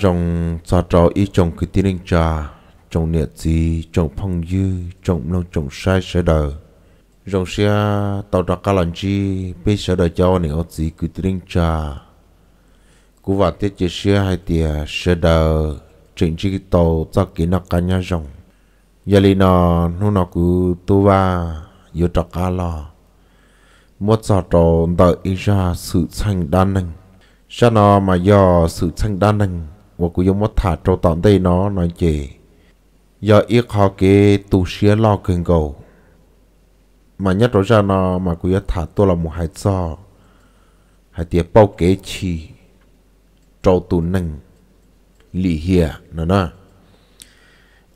dòng xa trò ý chồng kỳ tiên linh trà chồng nhiệt gì chồng phong dư chồng nông chồng sai sẽ đờ dòng xe tàu trà cá lần chi bây sẽ đờ cho nên ớt gì kỳ tiên linh trà cú và tiết chế xe hai tìa sẽ đờ chỉnh chi tàu cho kỹ nọ cá nhà dòng giờ lì nọ nu nọ cú tu va yếu trà cá lò một xa trò đợi ý ra sự thành đa năng sao nó mà do sự thành đa năng và cũng giống mất thả trâu tọn đây nó nói chê do ít họ kế tu xía lo kinh cầu mà nhất rõ ra nó mà cũng thả tôi là một hai cho hai tiệt bao kế chi trâu tu nâng lì hìa nó nè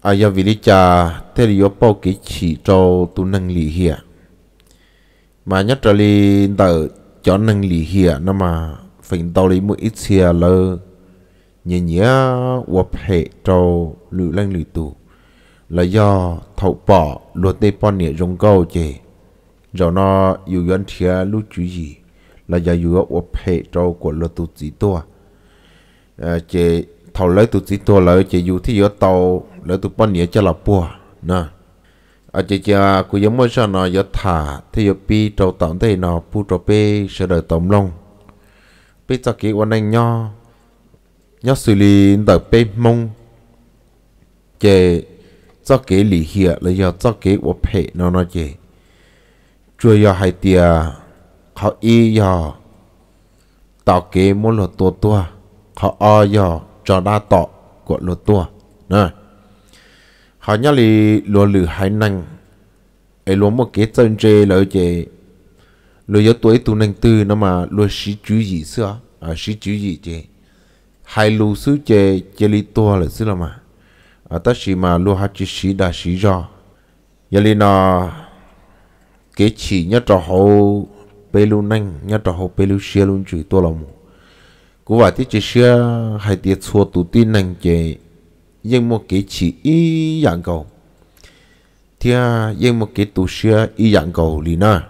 à giờ vì lý cha thế thì yếu bao kế chi trâu tu nâng lì hìa mà nhất là li đợi cho nâng lì hìa nó mà phải đầu lý một ít xìa lơ nhẹ nhẹ wập hệ trâu lự lăng lự tù là do thầu bỏ luật tê pon nhẹ rong câu chê rồi nó yêu yến thia lưu chú gì là do yêu wập hệ trâu của luật tù chỉ tua à, chê thầu lấy tù chỉ tua lấy chê yêu thì yêu tàu lấy tù pon nhẹ cho là bùa nè ở à, chê chê cứ giống mỗi sao nó yêu thả thì yêu pi trâu tổng thầy nó pu trâu pi sẽ đợi tổng long pi cho kỹ quan anh nhau nhớ xử lý đợi bê mông chè cho kế lì hiệu là do cho kế của phê nó nó chè chưa do hai tia họ y do tạo kế muốn lột tua tua họ o do cho đa tọ của lột tua nè họ nhớ lì lùa lử hai năng ấy lúa một cái chân chê là chè lúa yếu tuổi tu năng tư nó mà lúa sĩ chú gì xưa à sĩ chú gì chê hai lu sứ chê chê li tua là sứ là mà à ta chỉ mà lu hát chỉ sĩ đa sĩ do giờ li nó cái chỉ nhất trò hậu bê lu nanh nhất trò hậu bê lu xia luôn chửi tua là mù cú vả tiết chỉ xia hai tiết xua tụ tin nanh chê nhưng một cái chỉ y dạng cầu thì à nhưng một cái tụ xia y dạng cầu li na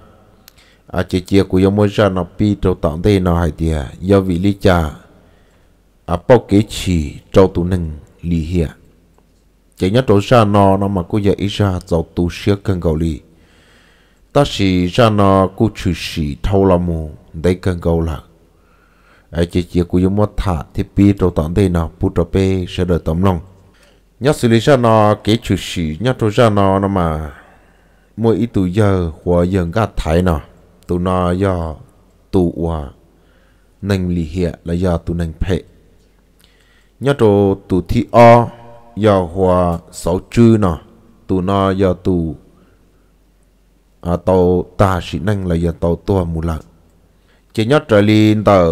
à chế chia của yếm mua ra nó pi trâu tạng thế nó hai tiệt do vị lý cha apo ke chi cho tu nâng li hia chỉ nhớ trâu sa nó nó mà cô giờ ít cho tu xia cần gầu li ta chỉ ra nó cô chữ xì thâu là mu đấy cần gầu là ai chỉ chỉ cô giống một thả thì pi trâu tận đây nó pu trâu pe sẽ đợi tấm long, nhớ xử lý ra nó cái chữ xì nhớ trâu sa nó nó mà mỗi ít tuổi giờ hòa dần gạt thái nó tụ nó do tụ hòa nâng lì hiệp là do tụ nâng phệ nhớ đồ tụ thi o giờ hòa sáu chữ nọ tụ nọ giờ tụ à, tàu ta sĩ năng là giờ tàu tua mù lạc chỉ nhớ trở lên tờ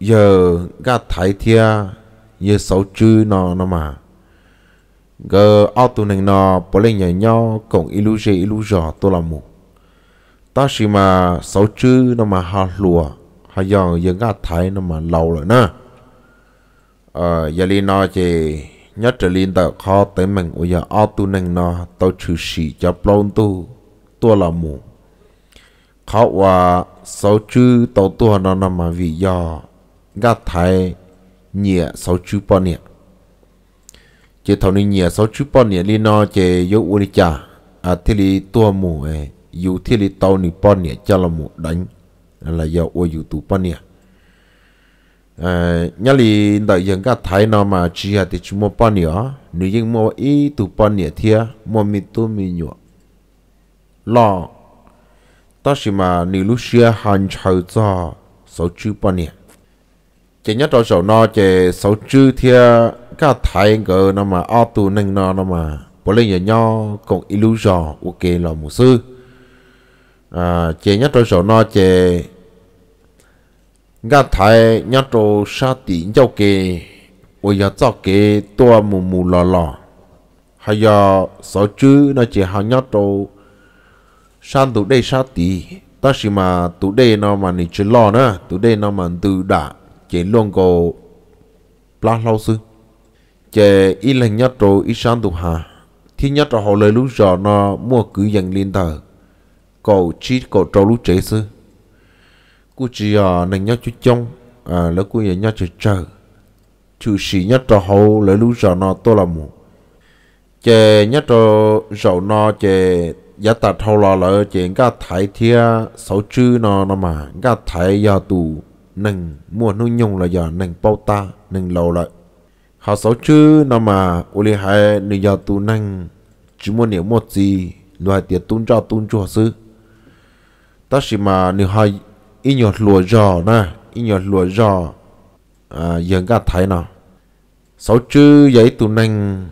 giờ ga thái thia giờ sáu chữ nọ nọ mà giờ ao tụ này nọ bỏ lên nhà nhau cũng illusion illusion tôi làm mù ta sĩ mà sáu chữ nọ mà hà lùa hà giờ giờ ga thái nọ mà lâu rồi nè ờ giờ li nó chỉ nhất trở lên tờ kho tới mình bây giờ ao tu nâng nó tao trừ sĩ cho plon tu tua là mù khó qua sáu chữ tao tua nó nằm mà vì do gạt thái nhẹ sáu chữ bao nhiêu chỉ thầu nên nhẹ sáu chữ bao nhiêu li nó chỉ yếu u đi chả à thế li tua mù ấy yếu thế li tao ni bao nhiêu cho là mù đánh là do u yếu tu bao nhiêu ờ nhớ li đợi dân các thái nó mà chỉ là thì chúng mua bao nhiêu nữ dân mua ít tụ bao nhiêu thia mua mi tu mi nhọ lo đó là mà nếu lúc xưa hàng chầu cho sáu chữ bao nhiêu chỉ nhớ trong số nó chỉ sáu chữ thia các thái ngờ nó mà ao tụ nâng nó nó mà bỏ lên nhà nhau còn illusion ok là một sư à chỉ nhớ trong số nó chỉ ngã thái nhát trâu sa tí nhau kê ôi giờ cho kê tua mù mù lò lò hay giờ sáu chữ nó chỉ hào nhát trâu san tụ đây sa tí ta chỉ mà tụ đây nó mà nị chỉ lò nữa tụ đây nó mà từ đã chỉ luôn cô plá lâu sư chỉ ít lần nhát trâu ít san tụ hà thì nhát trâu họ lời lúc giờ nó mua cứ dần lên tờ cầu chỉ cầu trâu lúc chế sư cú chỉ à nành nhau chú trông à lỡ cú giờ nhau chờ chờ chú sĩ nhau trò hậu lỡ lú giờ nó tôi là mù chè nhau trò giàu nó chè giá ta thâu lò lỡ chè ngã thái thia sáu chữ nó nó mà ngã thái giờ tù nành mua nuôi nhung là giờ nành bao ta nành lâu lại họ sáu chữ nó mà uli hai nửa giờ tù nành chỉ muốn niệm một gì loại tiền tôn cho tôn cho sư ta chỉ mà nửa hai ít nhọt lùa giò na ít nhọt lùa giò à dân cả thấy nè sáu chữ giấy tụ nành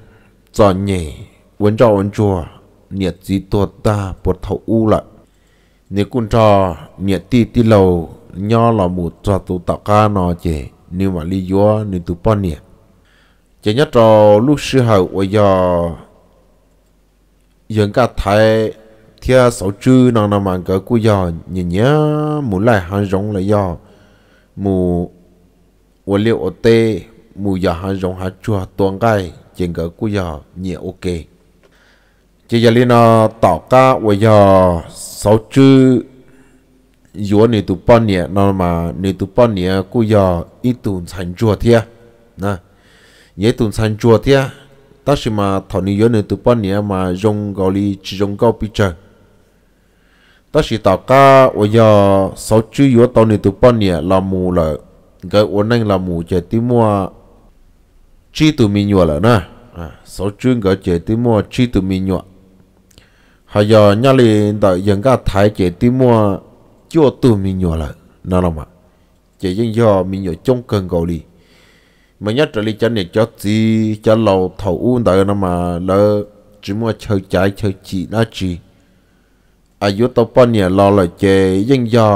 giò nhẹ quấn cho quấn chùa nhiệt gì tuột ta bột thầu u lại nếu con trò nhiệt ti ti lầu nho là một trò tụ tạo ca nó chè nếu mà lý do nếu tụ bao nhiệt chỉ nhất trò lúc sư hậu bây giờ dân cả thấy thia sáu chư nó nó mang cái cú giò nhìn nhớ muốn lại hàng giống là giò mù vật liệu ô tê mù giò hàng giống hàng chua tuồng gai trên cái cú giò nhẹ ok chỉ giờ liên nó ờ, tỏ ca của giò sáu chư yếu nè tụ bao nè nó mà nè tụ bao nè cú giò ít tụ thành chua thia nè nhớ tụ thành chua thia ta xem mà thằng này yếu nè tụ bao nè mà rong gọi li chỉ rong cao bị chơi ta chỉ tạo ca ở giờ sáu chữ yếu tàu này tụ bọn nhẹ là mù là cái ở nang là mù chạy tí mua chi tụ mi nhọ là na sáu chữ cái chạy tí mua chi tụ mi nhọ hay giờ nhà lì đợi dân cái thái chạy tí mua chưa tụ mi nhọ là nè làm mà chạy dân giờ mi nhọ trong cần cầu đi mà nhất là đi chân này cho gì cho lầu thầu u đợi nó mà lỡ chỉ mua chơi trái chơi chỉ nó chỉ อายุตัวปอนเนี่ยรอเลยเจยังยอ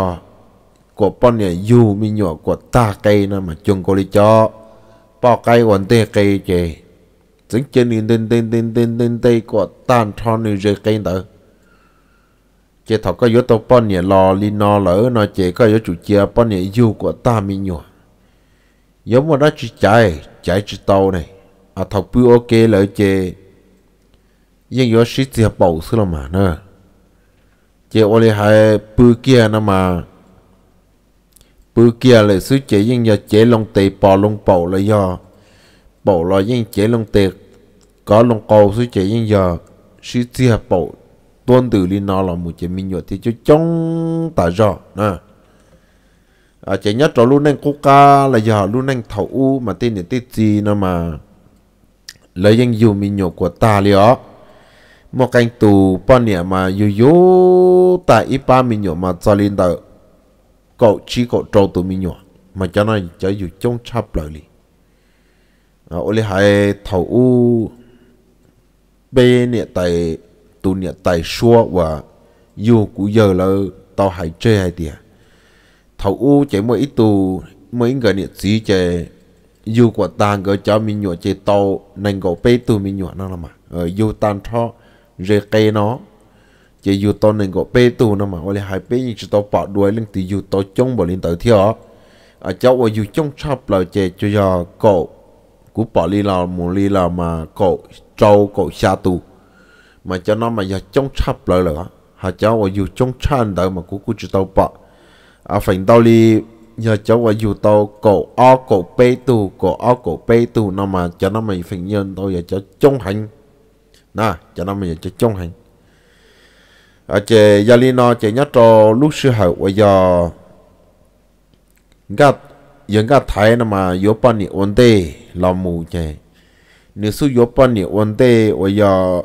của bọn này dù mi nhỏ của ta cây nó mà chung cô cho bỏ cây còn tê cây chè dính chân in tên tên tên tên tên tê của tan thon như rơi cây đó chè thọ có yếu tố bọn này lò li lỡ nó chè có yếu chủ chia bọn này dù ta mi nhỏ giống mà đó chỉ chạy chạy chỉ này à thọ bưu ok lỡ chè nhưng yếu sĩ thì bảo sư mà nữa chế ô lì hai bư kia nà mà bư kia là sứ chế nhưng giờ chế lông tề bò lông bầu là do bầu là nhưng chế lông tề có lông cầu sứ chế nhưng giờ sứ chia bầu tuân từ li nó là một chế mình nhột thì chú chống tả rõ nè à chế nhất rồi luôn anh cố ca là giờ luôn anh Thảo u mà tên này tên gì nà mà lấy những dù mình nhột của ta liệu một cánh tù ba nè mà yo yo tại ít ba mình nhỏ mà cho lên tờ cậu chỉ cậu trâu tù mình nhỏ mà cho nó cho dù trong chắp lại đi à ô lê hai thầu u bê nè tại tù nè tại xua và dù cũ giờ là tao hãy chơi hai tiền. thầu u chạy mỗi ít tù mấy người nè chỉ chạy dù của ta gỡ cho mình nhỏ chạy tàu nên gậu bê tù mình nhỏ nó là mà ờ yo tan thọ rê cây nó chỉ dù tôi nên có bê tù nó mà gọi là hai bê nhưng cho tôi bỏ đuôi lên thì dù tôi trông bỏ lên tới thiệt à cháu ở dù trông chắp là chỉ cho giờ cậu cũng bỏ đi là muốn đi là mà cậu trâu cậu xa tù mà cho nó mà giờ trông chắp lại là họ cháu ở dù trông chăn đỡ mà cũng cũng cho tôi bỏ à phải đâu đi giờ cháu ở dù tôi cậu o cậu bê tù cậu o cậu bê tù nó mà cho nó mày phải nhân tôi giờ cháu trông hành nà cho nó mình chơi chung hành ở chế gia li nó chế nhớ cho lúc sư hậu bây giờ gạt những gạt thấy nó mà yếu bao nhiêu vấn đề làm mù chế nếu số yếu bao nhiêu vấn đề bây giờ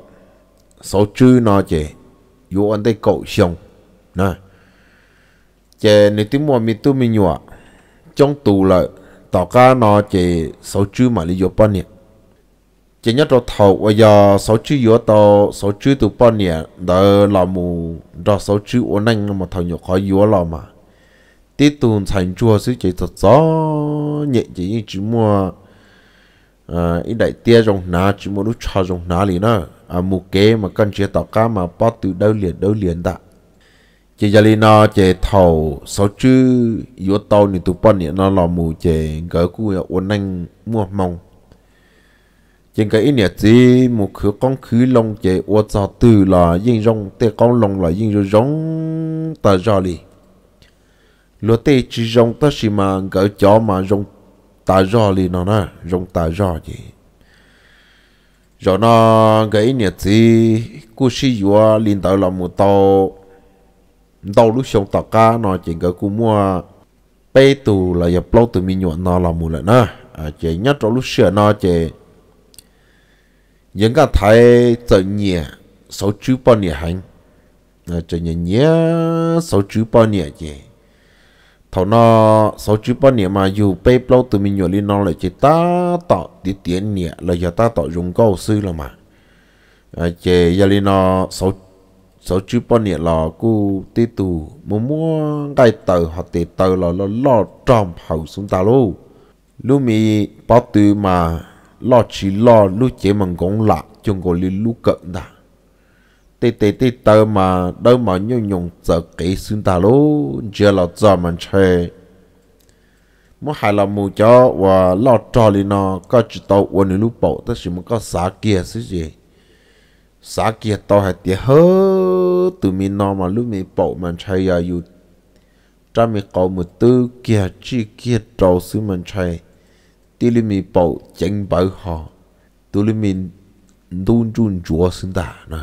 số chữ nó chế yếu vấn đề cầu xong nè chế nếu tiếng mua mình tu mình nhọ trong tù lợi tỏ cá nó chế số chữ mà lý yếu bao nhiêu chỉ nhớ cho thầu và giờ số chữ yếu to số chữ từ bao nhiêu đó là mù đó số chữ ổn anh mà thầu nhiều khó yếu là mà tiếp tục thành chua xứ chỉ thật rõ nhẹ chỉ như chỉ mua à ít đại tia trong ná chỉ mua lúc cho trong ná liền đó à mù kế mà cần chia tàu cá mà bắt từ đâu liền đâu liền đã chỉ giờ liền nó chỉ thầu sáu chữ yếu to thì từ bao nhiêu nó là mù chỉ gỡ cua ổn anh mua mong nhưng cái nhà gì một khứ con khứ lòng chế ô cho từ là yên rong tê con lòng là yên rồi rong ta ra đi lúa tê chỉ rong ta xì mà gỡ chó mà rong ta ra đi nó nè rong ta ra gì rồi nó cái nhà gì cô xì vua liên tạo là một tàu tàu lúc xong tàu cá nó chỉ gỡ cô mua bê tù là dập lâu từ mi nhuận nó là một lần nè à chế nhất trong lúc sửa nó chỉ 人家太整年手九八年行，那这年年手九八年耶。thầu nó sáu chữ bao nhiêu mà dù bay lâu từ mình nhiều nó lại chỉ ta tạo đi tiền nhẹ là giờ ta tạo dùng câu sư mà à chế giờ nó sáu sáu chữ bao nhiêu là cô tê tù mua mua cái tờ họ tê là nó lo tròn hậu xuống ta luôn lúc mi bao từ mà lo chỉ lo lu chế mình cũng lạ trong gọi li lũ cận ta tê tê tê tơ mà đâu mà nhung nhung giờ kỹ xin ta lô giờ là giờ mình chơi Mà hai là mua cho và lo cho li nó có chỉ tàu quân lu bộ tất sự mình có xả kia xí gì xả kia tàu hay tiếc hơ từ mi nó mà lũ mi bộ mình chơi à yêu cha mình có một tư kia chi kia trâu xứ mình chơi tiêu li mi bảo chánh bảo họ tiêu li mi đun chun chúa sinh ta nè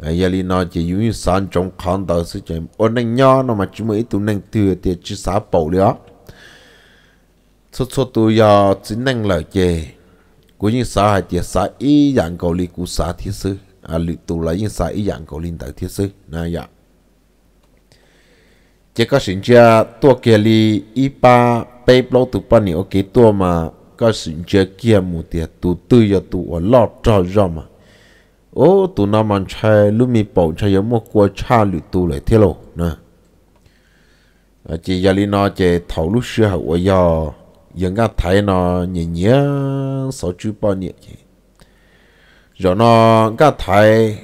à giờ li nó chỉ dùng sản trong khăn đầu sự chuyện ôn năng nhỏ nó mà chỉ mới tụ năng thừa thì chỉ sáu bảo lió số số tụ giờ chỉ năng lợi chê cũng như xã hay thì xã ý dạng cầu li của xã thiết sư à lụt tụ là những xã ý dạng cầu linh tại thiết sư nè dạ chỉ có sinh ra tua kia li ipa bay blow tụ ba nhiều cái tua mà có sinh ra kia một tiệt tụ tư giờ tụ ở lọ trò ra mà ô tụ nam mang chơi lúc mi bảo chơi giống một quả cha lưu tụ lại thế lộ à chỉ giờ li nó chỉ thầu lúc xưa hậu ở giờ giờ ngã thấy nó nhẹ nhẹ sáu chữ bao nhiêu chứ rồi nó ngã thấy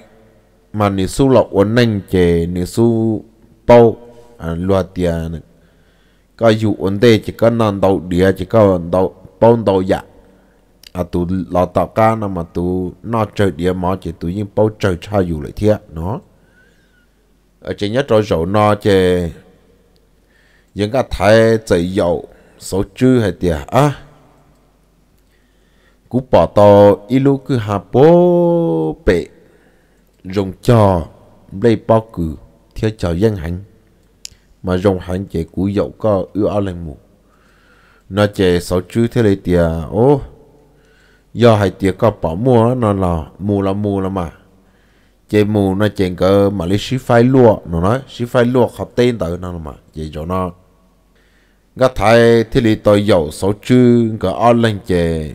mà nếu số lọc ổn định chỉ nếu số bao À, loa tiền có dụ ổn tê chỉ có nâng đầu địa chỉ có đầu bông đầu dạ à tụ lò tạo ca nó mà tụ nó chơi địa mà chỉ tụ như bao chơi cha dụ lại thiệt nó ở trên nhất rồi rồi nó chơi, những cái thái chạy dầu số chữ hay tiền à cú bỏ to ilu cứ hà bố bệ dùng trò lấy bao cử theo trò dân hành mà dùng hành chế cú dậu có ưu áo lên mù. Nó chế sáu chú thế lấy tìa, ô, do hai tìa có bỏ mua nó là mù là mù là mà. Chế mù nó chế cơ mà lấy xí phai lụa, nó nói, xí phai lụa khắp tên tới nó là mà, chế cho nó. Gắt thái thế lấy tòi dậu sáu chú, cơ áo lên chế,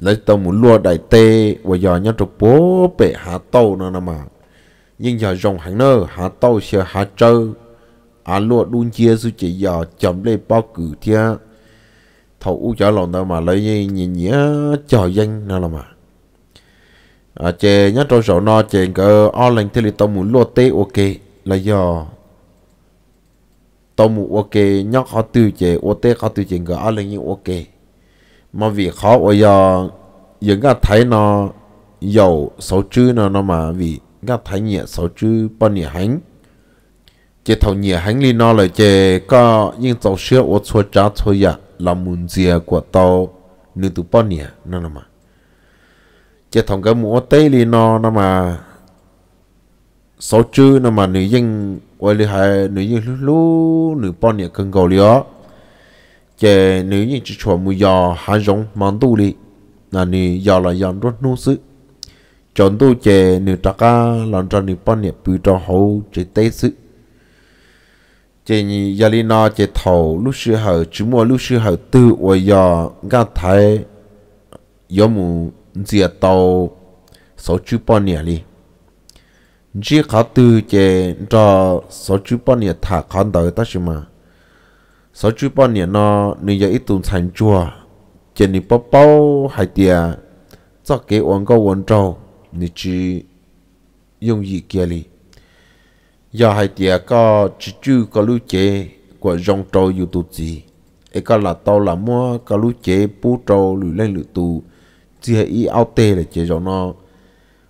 lấy tàu mù lụa đại tê, và dò nhau trục bố bệ hạ tàu nó là mà. Nhưng giờ dùng hành nơ, hạ tàu sẽ hạ trâu, à lúa đun chia su chỉ giờ chấm lên bao cử thia thấu cho lòng ta mà lấy nhỉ nhỉ chờ danh nào là mà à chè nhá trong sổ no chè cơ o lành thế thì tao muốn lúa tê ok là giờ tao muốn ok nhóc họ từ chè ô tê họ từ chè cơ o lành như ok mà vì khó ở giờ những cái thấy nó giàu sáu chữ nó nó mà vì các thấy nhẹ sáu chữ bao nhiêu hành chế thầu nhà hàng lý nó là chế có những tàu xe ô tô trả thôi ya à, là muốn gì của tàu nữ tụ bao nhẹ nó nè mà chế thầu cái mua tây lý nó nè mà sáu chữ nó mà nữ dân quay lý hai nữ dân lúc lúc nửa bao nhẹ cần cầu lió chế nữ dân chỉ chuẩn mua giò hai giống mang đủ lý là nữ giò là giò rất nô sức chọn tu chế nữ trạc là cho nửa bao nhẹ bự cho hậu chỉ tây sức chị nhị giờ li nó chị thầu lúc sư hở chú mua lúc sư hở tư ở giờ gã thấy giờ mù dìa tàu sáu chú bao nhiêu li chỉ khá tư chị cho sáu chú bao nhiêu thà, khán đời ta chứ mà sáu chú bao nhiêu nó nếu giờ ít tuần thành chùa chị nhị bao bao hay tiệt cho cái quần câu quần trâu nếu chỉ dùng gì kia li giờ hai tia có chỉ chú có lũ chế của dòng trâu dù tụ gì ấy có là tao là mua có lũ chế bú trâu lũ lên lũ tụ chỉ hay ý ao tê là chế dòng nó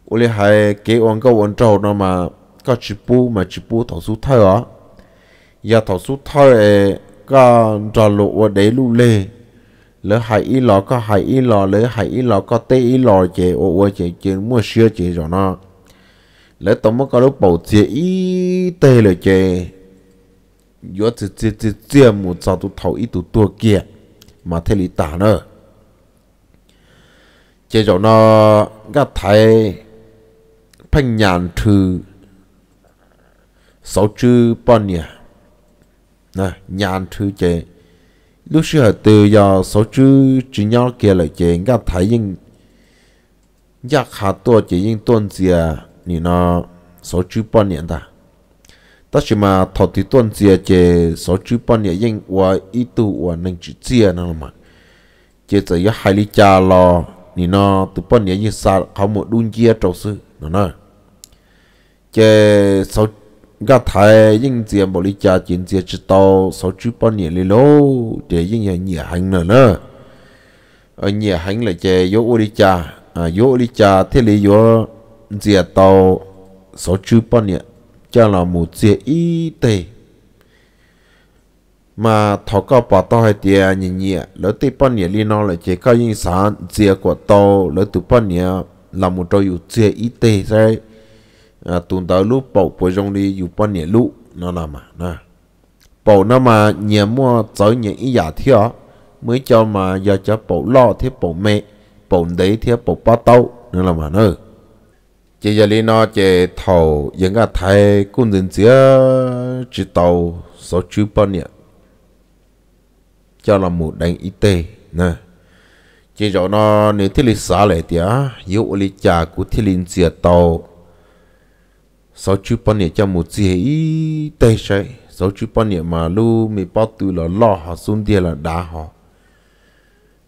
ô lê hai kế oan câu oan trâu nó mà có chỉ bú mà chỉ bú thảo số thay á giờ thảo số thay ấy có trò lụ ở đấy lũ lê lỡ hai ý lọ có hai ý lọ lỡ hai ý lọ có tê ý lọ chế ô ô chế chế mua xưa chế dòng nó lấy tôm mất có lúc bầu chia ý tê lời chê yo chế chế chê chê một sao tu thầu ý tu tua kia mà thế lý tả nữa chê chỗ nó gà thái phanh nhàn trừ sáu chữ bọn nhỉ nè nhàn trừ chê lúc xưa từ giờ sáu chữ chữ nhau kia lời chê gà thái nhưng giác hạ tua chỉ nhưng tuân gì à 你呢手指半年的，但是嘛，头的段子这手指半年因我一度我能直接那了嘛，接着也海里家了，你呢都半年一杀，好么轮接走是哪呢？这手个台应接无里家进接知道手指半年里喽，这应也也行了呢，呃也行了这有屋里家啊有屋里家这里有。giờ tàu số chữ bao nhiêu cho là một giờ y tệ mà thọ có bỏ tao hay tiền nhỉ nhỉ lỡ tây bao nhiêu liên nó là chỉ có những sản giờ của tàu lỡ tụ bao nhiêu là một trâu yếu giờ y tệ rồi à tụi tao lúc bảo bồi trong đi yếu bao nhiêu lúc nó là mà nè bảo nó mà nhà mua cháu nhà ý giả thiếu mới cho mà giờ cho bảo lo thế bảo mẹ bảo đấy thế bảo bắt tao nên là mà nơi chị giờ lý nó chỉ thầu những cái thầy cũng dừng giữa chỉ tàu số chữ bao nhiêu cho là một đánh y tế nè chỉ cho nó nếu thiết lý xã lại thì á dụ lý trà của thiết lý giữa tàu số chữ bao nhiêu cho một gì y tế sẽ số chữ bao nhiêu mà lu mi bao từ là lo họ xuống đi là đá họ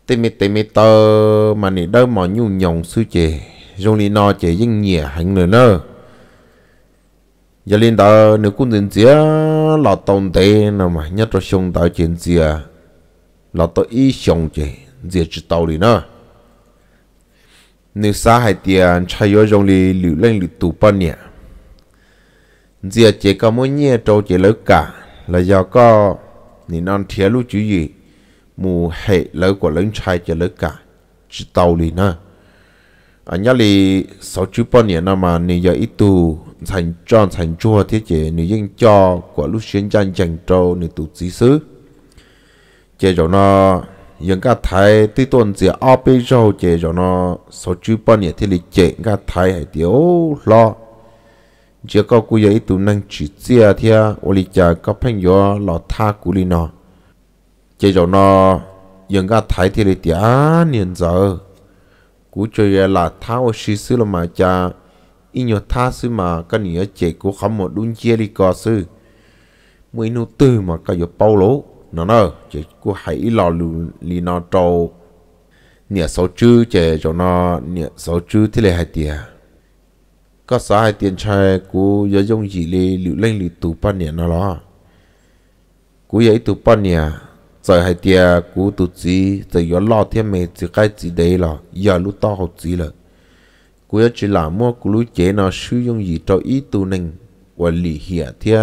tê mi tê mi tơ mà nè đâu mà nhung nhồng suy chế dùng lý nó chỉ dính nhẹ hành nữa nơ giờ lên đó nếu cũng dính dĩa là tổng tế nào mà nhất là xong tạo chuyện dĩa là tôi ý xong chỉ dĩa chỉ tàu đi nơ nếu xa hai tiền chạy yếu dùng lý lưu lên lưu tù bao nhẹ dĩa chỉ có mỗi nhẹ trâu chỉ lớn cả là do có nên non thiệt lúc chú gì mù hệ lớn của lớn trai cho lớn cả chỉ tàu đi nơ à nhà li sáu chú bao nhiêu năm mà nị giờ ít tu thành tròn thành chua thế chế nị dân cho của lúc xuyên chân chẳng trâu nị tu chỉ xứ chế rồi nó dân cả thái tí tuần chỉ ao bê rau chế rồi nó sáu chú bao nhiêu thế li chế cả thái hay tiêu lo chỉ có cô giờ ít tu năng chỉ chia thế ô li cha có phanh gió lọ tha cú li nó chế rồi nó dân cả thái thế li tiếc niên giờ cú chơi là tháo sĩ sư là mà cha ít nhiều tha sư mà cái nĩa chế của không một đun chia đi cò sư mới nô tư mà cái giờ bao lố nó nè chế của hãy lo lù li nó trâu nĩa sáu chữ chế cho nó nĩa sáu chữ thế là hai tiền có sáu hai tiền trai cú giờ dùng gì lì lưu lên lựu tụ ban nĩa nó lo cú giấy tụ ban nĩa rồi hai tia cú tụt gì rồi gió lo thêm mẹ chỉ cái gì đấy là giờ lúc to học gì là cú ấy chỉ làm mua cú lúc chế nó sử dụng gì cho ý tu nên và lì hiệp thia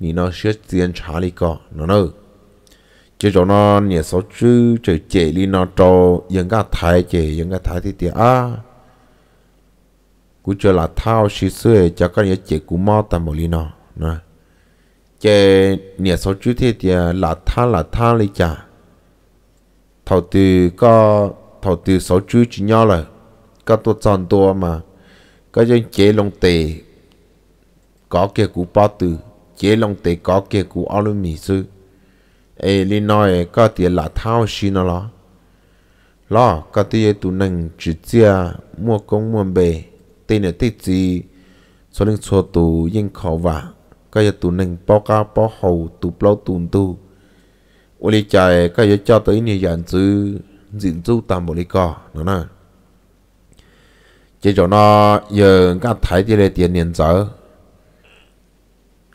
ni nó sẽ tiền trả lại có nó nữa chứ cho nó nhẹ số chứ chứ chế đi nó cho những cái thái chế những cái thái thì tiền à cú chơi là thao xí xưa cho cái nhà chế cú mau tạm một lý nó nè chế nhà số chú thế thì à, là tha là tha lấy chả thầu từ có thầu từ số chú chỉ nhau là có tổ tròn tôi mà có dân chế lông tề có kia cú bao từ chế lông tề có kia cú alumi sư ê li nói à, có tiền là thao xí nó lo lo có tiền tụ nâng chỉ chia mua công mua bề tên là tích gì số lượng số tụ yên khó vàng cái tụ nâng bao cá bao hầu tụ bao tụn tu ô lì cái cho tới như dạng chứ diễn du tam bộ lì cò nữa nè chỉ cho nó giờ các thái thì là tiền niên giờ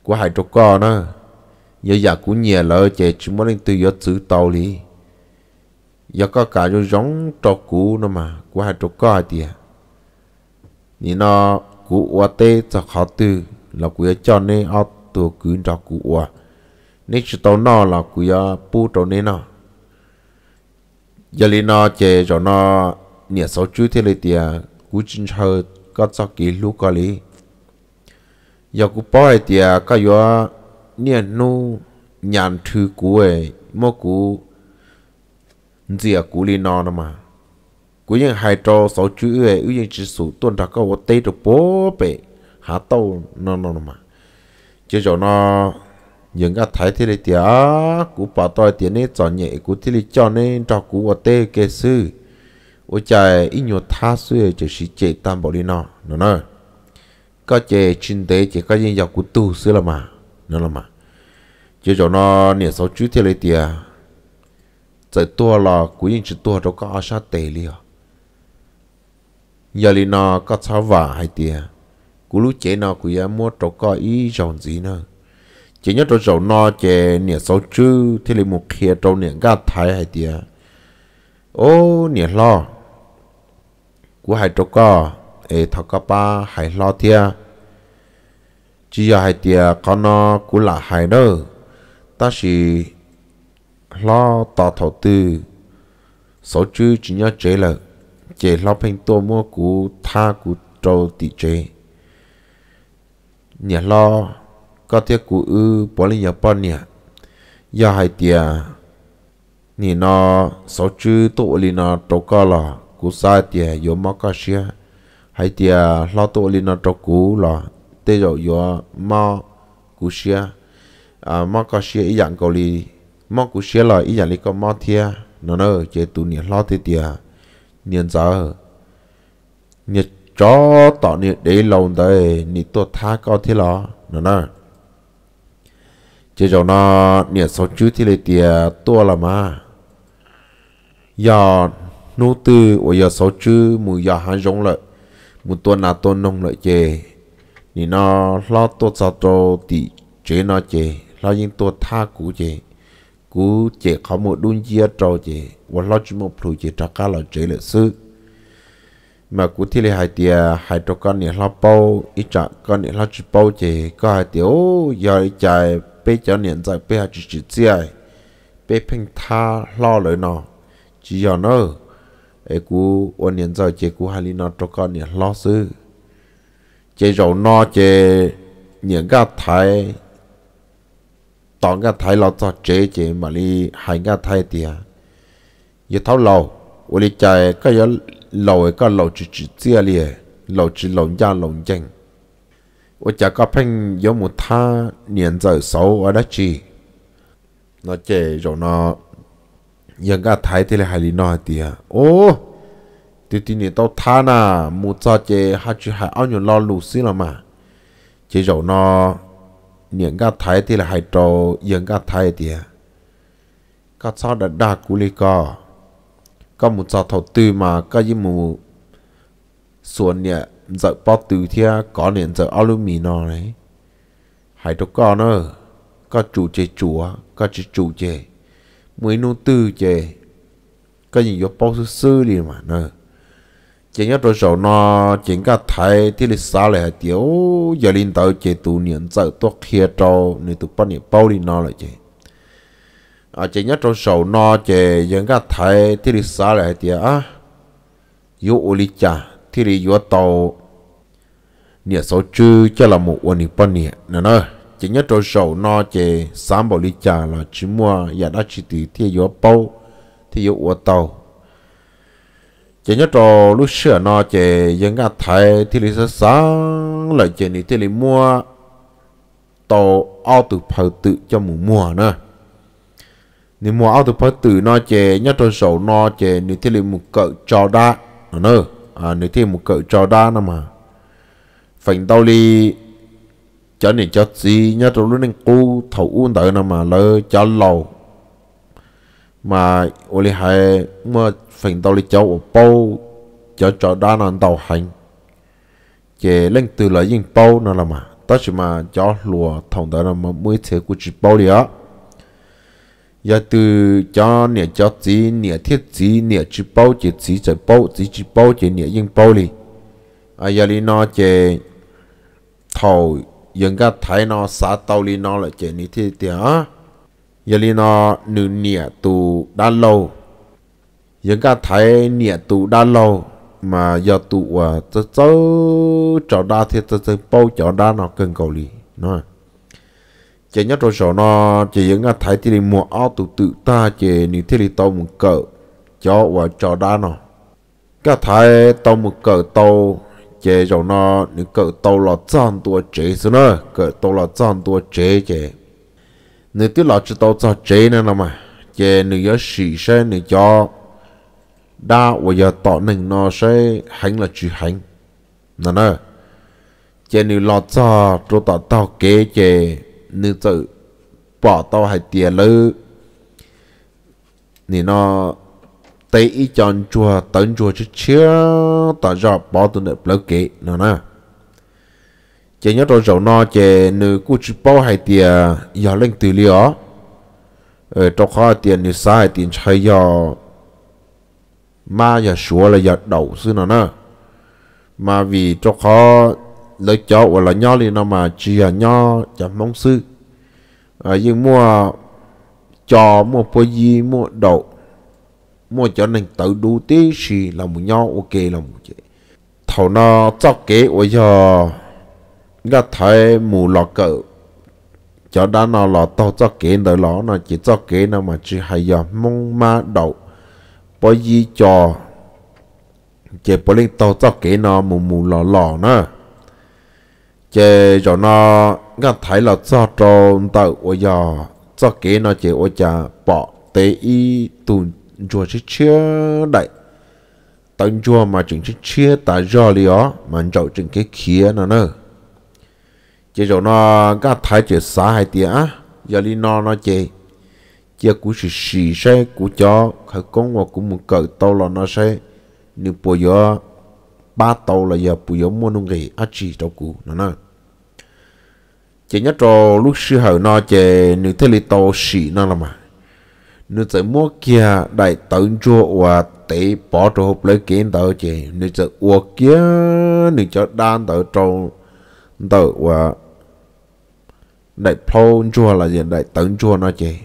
của hai chục con nữa giờ giờ cũng nhiều lỡ chỉ chỉ muốn lên từ giờ chữ tàu đi giờ có cả cho giống trò cũ nữa mà của hai chục con thì à. thì nó của OT cho khó tư là quý cho nên ở tổ cứ ra cụ à nên chỉ tàu nó là quý ở bù tao nên nó giờ nó chơi cho nó nhà sáu chú thế này thì cú chân chờ có cho kỹ lúc có lý giờ cú bỏ thì có yếu nhà nu nhàn thứ cú ấy mua cú gì à cú lên nó mà cú những hai trò sáu chú ấy ưu những chỉ số tuần đã có một tay được bố bể hạ tàu nó nó mà chứ cho nó những cái thái thế này tía cú bà tôi tía này cho nhẹ cú thế này cho nên cho cú ở tê kê sư ở trái ít nhiều tha sư chỉ chỉ chạy tam bảo đi nó nó nó có chế chân tế chỉ có những dọc cú tu sư là mà nó là mà chứ cho nó nè sáu chú thế này tía chạy tua là cú những chữ tua đâu có asa tê liền giờ nó có sáu vả hay tiền cú lú chế nó cú ya mua trâu coi ý dòng gì nữa chỉ nhớ trâu dầu nó chè nè sáu chữ thế là một khi trâu nè gà thái hay tiề ô nè lo cú hay trâu co ê thọ co ba hay lo tiề chỉ giờ hay tiề con nó cú là hay đó ta chỉ lo tỏ thầu tư sáu chữ chỉ nhớ chế là chế lo phanh tua mua cú tha cú trâu tị chế nhà lo có thiết cụ ư bỏ lên nhà bỏ nhà giờ hai tia nì nó sáu chữ tụ lì nó trọc co lò cụ sai tia yo mò co xia hai tia lo tụ lì nó trọc cú lò tê rồi yo mò cụ xia à mò co xia ý dạng cầu lì mò cụ xia lò ý dạng lì có mò thia nó nó chế tụ nì lo tê tia niên giờ niên cho tỏ nị để lòng đời nị tôi tha có thế lo nữa nè chỉ cho nó nị số chú thì lấy tiền tua là mà giờ nô tư ở giờ số chú mù giờ hai giống lại mù tua nào tua nông lại chê nị nó lo tua sao cho thì chế nó chê lo những tua tha cũ chê cũ chê khó một đun chia trâu chê và lo chúng một phụ chê trắc cả là chế lợi sức mà cụ thi lại hai tia hai trâu con này lo bao ít chả con này lo chỉ bao chỉ có hai tiểu giờ chạy bé cho niệm rằng bé hai chỉ chỉ chơi bé phim tha lo lời nó chỉ giờ nó ấy cụ ôn niệm rằng chỉ cụ hai li nó trâu con này lo sư chỉ rồi nó chỉ niệm cái thái tỏng cái thái lo cho chế chỉ mà li hai cái thái tia giờ tháo lâu ôn li chạy cái giờ lầu cái lầu chỉ chỉ chia liền lầu chỉ lầu nhà lầu danh ở chả có phanh giống một tha niệm giờ xấu ở đó chỉ nó chê rồi nó ยังก็ไทยที่เลยหายลีนอเตียโอ้ตีตีนี่ต้องท่านะมูจอเจฮัจหายเอาอยู่รอลูซิละมาเจจอนอเนี่ยก็ไทยที่เลยหายโตยังก็ไทยเตียก็ชอบดัดดากุลิก็ có một giờ thầu tư mà có những mù xuân nhẹ giờ bao từ thia có liền giờ alumi đấy hãy đâu có chủ chế chúa có chế chủ chế mới nô tư chế có những yếu bao sư sư liền mà nữa chỉ nhớ rồi sau nó chỉ cả thầy thì lịch xa lại tiểu giờ linh tàu chế tụ niệm giờ tốt kia trâu nên tụ bắt niệm bao đi nó lại chế à ờ, chỉ nhất trong sầu no chỉ những cái thầy thì đi xa lại thì á yếu uli cha thì đi yếu tàu nè số chư chắc là một quân bận nè nè nè chỉ nhất trong sầu no chỉ sáng bảo lý cha là chỉ mua nhà đất chỉ thì thì yếu bao thì yếu ua tàu chỉ nhất trong lúc xưa no chỉ những cái thầy thì đi xa sáng lại chỉ thì đi mua tàu ao từ phơi tự cho mù mua nữa nếu mua áo từ phải từ nó chè nhớ tôi sầu nó chè nếu thế là một cỡ trò đa ở nơi à nếu thế một cỡ trò đa nè mà phành tao li cho nên cho gì nhớ tôi lúc nên cô thầu uống tới nè mà lỡ cho lầu mà ô li hay mà phành tao li cháu ở bao cho trò đa nó tàu hành chè lên từ lại yên bao nó là mà tất mà cho lùa thòng đó nè mà mới thế của chị bao đi á giờ từ cho nè cho gì nè thiết gì nè chỉ bao chỉ chỉ chỉ bao chỉ chỉ bao chỉ nè yên bao đi à giờ đi nó chỉ thầu nhưng cái thái nó xả tàu đi nó là chỉ nè thiết tiền á giờ đi nó nữ nè tụ đã lâu nhưng cái thái nè tụ đã lâu mà giờ tụ à tớ tớ cho đa thiết tớ tớ bao cho đa nó cần cầu đi nó à chỉ nhất rồi sổ nó chỉ những cái thái thì mua áo tự tự ta chỉ những thế thì tao một cỡ cho và cho đa nó cái thái tao một cỡ tao chỉ rồi nó những cỡ tao là chọn tuổi chế số nó cỡ tao là chọn tuổi chế chế nếu tiếc là chỉ tao cho chế nữa mà chỉ nếu nhớ xì xe nếu cho đa và giờ tỏ nên nó sẽ hành là chỉ hành nè nè chỉ nếu là cho rồi tao tao kế chế nữ tự bỏ tao hay tiền lư nên nó tế ý chọn chùa tấn chùa chứ chưa tỏ ra bỏ tụi nữ lâu kệ nó nè chỉ nhớ rồi rầu nó chỉ nữ cú chỉ bỏ hay tiền giờ lên từ li ó ở ờ, trong kho tiền nữ sai tiền chơi giờ mà giờ sủa là giờ đầu xưa nó nè mà vì trong kho lấy cho hoặc là nho thì nó mà chỉ là nho chẳng mong sư à, nhưng mua cho mua po gì mua đậu mua cho nên tự đủ tí xì là một nho ok là một chị thầu nó cho kế của giờ ra thấy mù lọ cỡ cho đã nó lọ tao cho kế đời lọ nó chỉ cho kế nó mà chỉ hay giờ mong ma đậu po gì cho chỉ po lên tao cho kế nó mù mù lọ lọ nữa chế cho nó ngã thấy là cho tròn tàu ô giờ cho kế nó chế ở nhà bỏ tế y tùn chùa chứ chưa đại tận chùa mà chừng chứ chưa tại do lý đó mà chậu chừng cái kia nó nữa chế cho nó ngã thấy chuyện xã hai tía giờ lý nó nó chế chế cú sự xì xe cú chó khởi công và cú muốn cởi tàu là nó xe nếu bây giờ ba tàu là giờ bây giờ mua nông nghề ăn chỉ tàu cú nó nữa chỉ nhớ cho lúc sư hở nó chè nữ thế li tổ sĩ nó là mà nữ tại mua kia đại tấn cho và tế bỏ cho hộp lấy kiến tờ chè nữ tại ua kia nữ cho đan tờ trong tờ và đại phô chua là gì đại tấn chua nó chè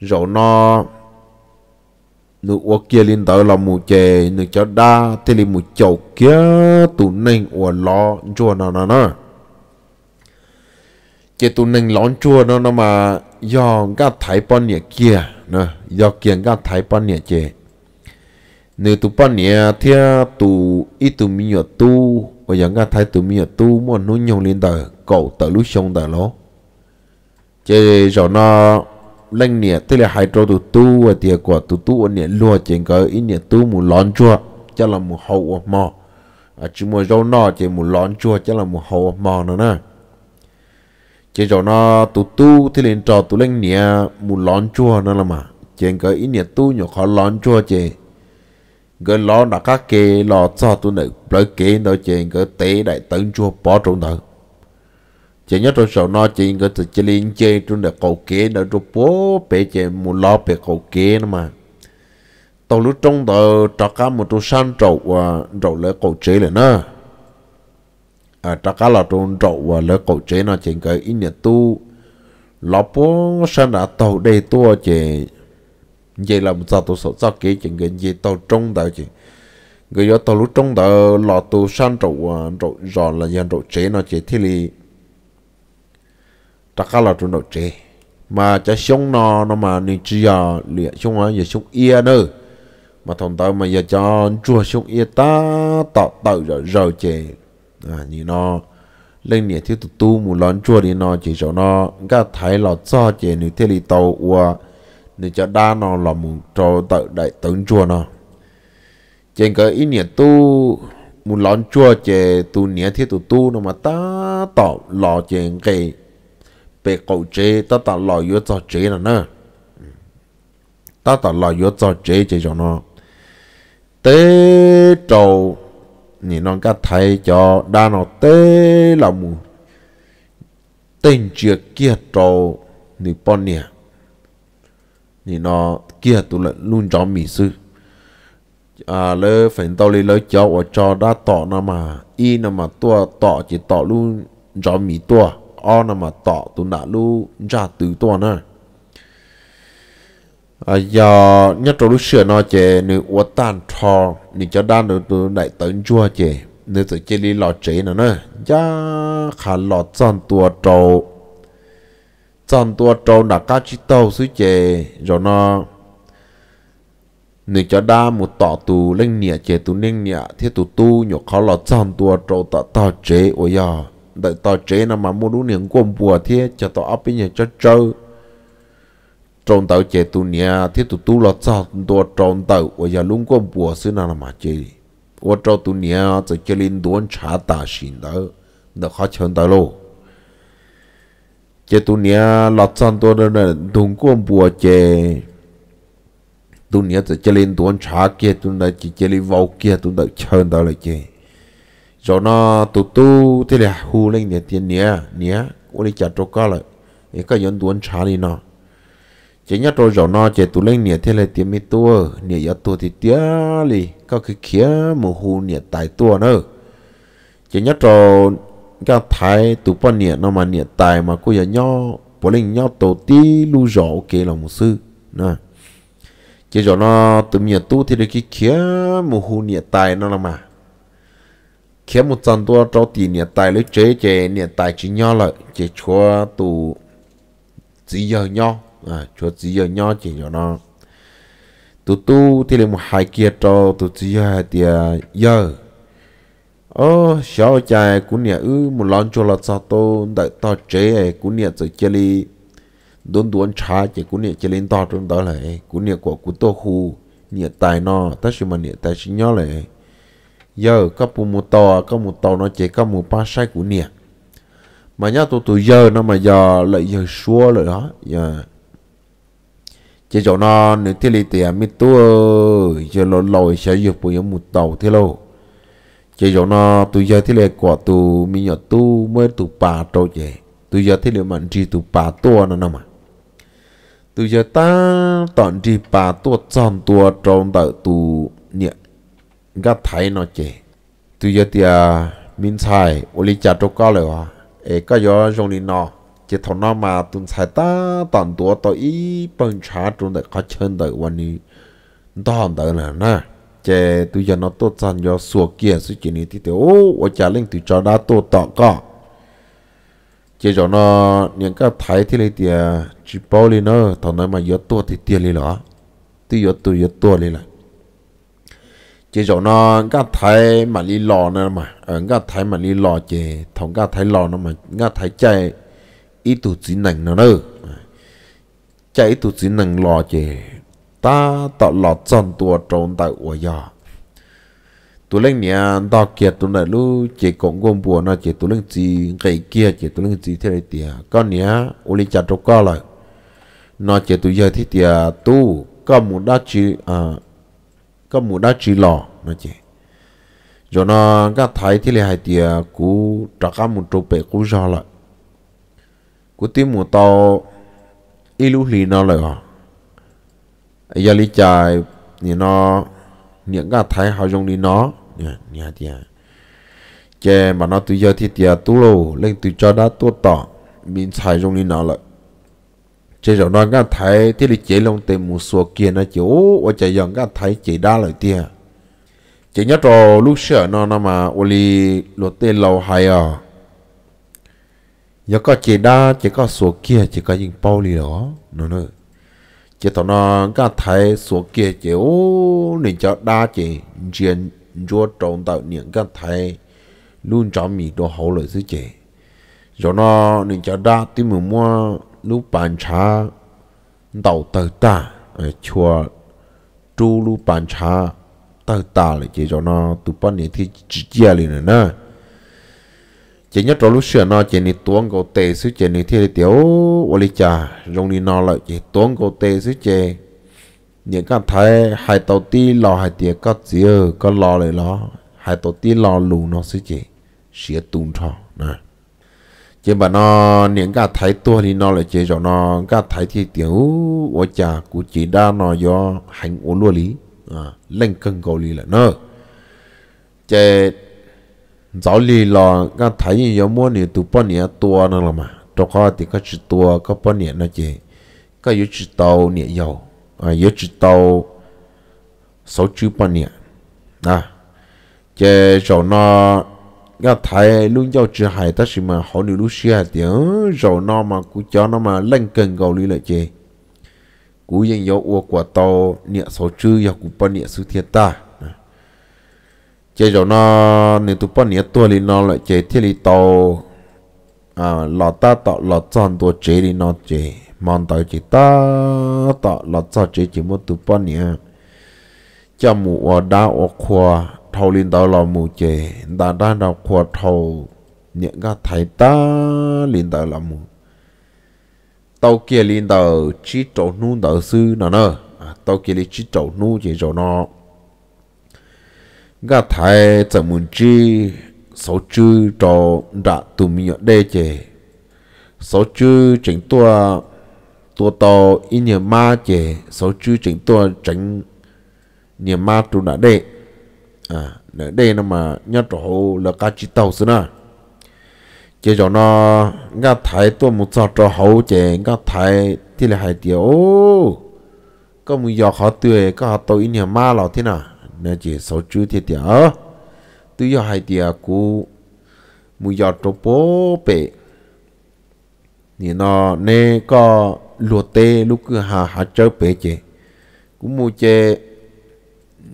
rồi nó nữ ua kia lên tờ là mù chè nữ cho đa thế li mù chậu kia tụ nênh ua lo chua nó nó nó cái tụ nâng lón chua nó nó mà do ga thái bao nhiêu kia nè do kia ga thái bao nhiêu chế, nếu tụ bao nhiêu thì tụ ít tụ mi nhọ tu và giờ ga thái tụ mi nhọ tu mà nó nhông lên tờ cầu tờ lú sông tờ ló chè rồi nó lên nè tức là hai trâu tụ tu và tiệt quả tụ tu nè lúa chèn cái ít nè tu mù lón chua chắc là mù hậu mò à chỉ mù rau nọ chế mù lón chua chắc là mù hậu mò nữa nè chỉ cho nó tu tu thì lên trò tu lên nhẹ mù lón chua nó là mà chỉ cái ít nhẹ tu nhỏ khó lón chua chế cái ló đã các kê lò cho tu nữ lấy kê đó chỉ cái tế đại tấn chua bỏ trong đó chỉ nhất trong sầu nó chỉ cái từ chỉ liên chế trong được cầu kê đó trong bố bể chỉ mù lo bể cầu kê nó mà tàu lúc trong đó cho cả một tu san trầu và trầu lấy cầu chế lên nó à cho cá là trôn trậu và lỡ cậu chế nó chỉ cái ít nhiệt tu lọ bố sang đã tàu đây tua chỉ như là một giờ tôi sợ sao kỹ chỉ cái gì tàu trông đợi chỉ người do tàu lúc trông đợi lọ tu sang và trậu giò là nhân trậu chế nó chỉ thì li cho cá là trôn trậu chế mà cho xuống nó nó mà nên chỉ là liệt xuống á giờ xuống yên nữa mà thằng tao mà giờ cho chua xuống ia ta tạo tạo rồi rồi chế à như nó lên nhẹ tu mù lón chua đi nó chỉ cho nó cả thái lọ cho chỉ nữ thế lì tàu ua nữ cho đa nó là mù cho tự đại tướng chua nó chỉ cái ý nhẹ tu mù lón chua chỉ tu nhẹ thiếu tụt tu nó mà ta tàu lọ chỉ cái bề cầu chế ta tàu lọ yếu cho chế là nữa ta tàu lọ yếu cho chế chỉ cho nó tế trầu 你能够睇咗，但係得啦冇，定住結到你半年，你那結到了弄咗秘書，啊，你份到你攞咗我咗得到那嘛，一那嘛多到就到弄咗秘多，二那嘛到到那弄咗對多呢。à giờ nhất trong lúc sửa nó chè nữ quá tàn thò nữ cho đan nữ từ đại tấn chua chè nữ từ chê lý lò chế nữa nè giá khả lò chọn tua trâu chọn tua trâu đã cá chi tàu suy chè rồi nó nữ cho đan một tọ tù lên nhẹ chè tù lên nhẹ thiết tù tu nhổ khó lò chọn tua trâu tọ tọ chế ôi giờ đại tọ chế nó mà mua đủ niệm quần bùa thiết cho tọ áp bên nhà cho trâu trộn tàu chế tu nia thiết tu tu lo cho tua trộn tàu và giờ luôn có bùa xứ nào mà chơi và cho tu nia cho chơi lên đuôn trả ta xin đó nó khó chọn tàu luôn chế tu nia lo cho tua đó là đúng có bùa chế tu nia cho chơi lên đuôn trả kia tu đã chỉ chơi lên vào kia tu đã chọn tàu lại chơi rồi nó tu tu thế là hù lên tiền nia nia 我哋食咗家啦，而家有人端茶呢呢。chỉ nhất rồi rồi nó chỉ tụ lên nhẹ thế là tiệm mi tua nhẹ giờ tua thì tía lì có cái khía mù hù nhẹ tại tua nữa chỉ nhất rồi các thái tụ bao nhẹ nó mà nhẹ tại mà cô giờ nhau bỏ linh nhau tổ tí lưu rõ kể là một sư nè chỉ rồi nó tụ nhẹ tu thì được cái khía mù hù nhẹ tại nó là mà khía một trận tua trâu tì nhẹ tại lấy chế chế nhẹ tại chỉ nhau lại chỉ cho tụ chỉ giờ nhau à chúa chỉ giờ nhau chỉ cho nó tụ tu thì là một hai kia cho tụ chỉ giờ thì giờ ô sao chạy cũng nhà ư một lần cho là sao tô đợi to chế cũng nhà rồi chơi đi đốn đốn cha chỉ cũng nhà chơi lên to trong đó lại cũng nhà của cũng tô khu nhà tài nó tất nhiên mà nhà tài sinh nhỏ lại giờ các bù một to các một tàu nó chỉ các một ba sai của nhà mà nhá tụi tụi giờ nó mà giờ lại giờ xua rồi đó giờ dạ chỉ chỗ nó nếu thiết lý tiền mi tu chỉ lo lòi sẽ dục bùi ở một tàu thế lô chỉ chỗ nó tôi giờ thiết lý quả tu mi nhỏ tu mới tu bà trâu chè tôi giờ thiết lý mạnh chỉ tu bà tua nó nằm à tôi giờ ta tận chỉ bà tu tròn tu trong đợi tu nhẹ gắt thấy nó chè tôi giờ tiền mình xài ô lý chả trâu cao rồi à ấy có gió trong đi nọ chỉ thọ nó mà tuần sai ta toàn tua tôi ý bằng trả trong đời khó chân đời quan đi toàn đời là na chỉ tôi giờ nó tốt chân do sủa kia suy chỉ này thì thế ô ở trả lên từ cho đã tốt tọt cả, chỉ cho nó những cái thái thì lấy tiền chỉ bao lên nó thằng nó mà giờ tốt thì tiền lên đó tôi giờ tôi giờ tốt lên là chỉ cho nó cái thái mà đi lò nữa mà ở à, cái thái mà đi lò chỉ thằng cái thái lò nó mà cái thái chạy ít tụ chỉ nành nó đâu chạy tụ chỉ nành lò chè ta tạo lọt tròn tua tròn tại ủa giò tụ lên nhà đào kiệt tụ này lú chỉ cũng gom bùa nó chỉ tụ lên chỉ cây kia chỉ tụ lên chỉ thế này tiệt con nhà ủa đi chặt đâu có à, rồi nó chỉ tụ giờ thì tiệt tu có một đá chỉ à có một đá chỉ lò nó chỉ rồi nó các thái thì là hai tiệt cú trả cả một trụ bể cú giò lại kuti mu to ilu li nó lời à giờ lý chạy thì nó những cái thái họ dùng đi nó nè nè thì à. chè mà nó tự do thì tiệt tu lô lên tự cho đã tu tỏ mình xài dùng đi nó lại chế rồi nó cái thái thì lý chế lông một số kia nó chỗ và chạy dòng cái thái chế đa lại tiệt chế nhớ trò lúc xưa nó nó mà ô li tên lâu hay à giờ có chỉ đa chỉ có số kia chỉ có những bao lì đó nó nó chỉ tao nó cả thấy số kia chỉ ô nên cho đa chỉ chuyện chúa trọng tạo những cả thấy luôn cho mì đồ hậu lợi thứ chỉ rồi nó nên cho đa tí mù mua lúc bàn trà đầu tờ ta ở chùa chú lúc bàn trà tờ ta là chỉ cho nó tụi bọn này thì chỉ chia liền nữa chỉ nhất rồi lúc xưa nó chỉ ni tuấn cổ tệ xứ chỉ ni thiên tiểu ô li cha rong ni nó lại chỉ tuấn cổ tệ xứ chỉ những cái thái hai tàu ti lò hai tiệt có gì có lò lại lò hai tàu ti lò lù nó xứ chỉ sửa tung cho nè chỉ bà nó những cái thái tua thì nó lại chỉ cho nó cái thái thì tiểu ô cha cũng chỉ đa nó do hành ô lúa lý à lên cân cầu lý là nó chỉ 早里了，俺太阳要么呢，都半年多那了嘛，这个的个是多个半年那些，个也知道年要啊，也知道少住半年啊，这找那。nhà thái luôn giao chỉ hại ta xí mà họ nữ lúc xưa tiếng rồi nó mà cú cho nó mà lên cần gầu lý lại chê cú dân giao ua quả tàu nhẹ số chư giao cú bao nhẹ sự thiệt chế rồi nó nếu tụi bọn nhớ tuổi thì nó lại chế thiết lý tàu à lọ ta tạo lọ chọn tuổi chế thì nó chế mong tàu chỉ ta tạo lọ chọn chế chỉ một tụi bọn nhớ cho mù ở đá ở khoa thâu lên tàu lọ mù chế đã đã đào khoa thâu những cái thầy ta lên tàu lọ mù tàu kia lên tàu chỉ chỗ nu tàu sư nó nè à, tàu kia lên chỉ chỗ nu chỉ rồi nó gà thái chả muốn chi số chữ cho đã tụ miệng đây chè số chữ chính tua tua to in nhà ma chè số chữ chính tua chính nhà ma tụ đã đây à nè đây nó mà nhớ chỗ là cá chi tàu xí nè chỉ cho nó gà thái tua một sao cho hậu chè gà thái thì là hai điều có một giờ khó tươi có họ tàu in nhà ma là thế nào nè chỉ số chữ thì tiệt tự do hai tiệt cú mu giờ trộn bố bể thì nó nè có lúa tê lúc cứ hà hà chơi bể chị cũng mu chơi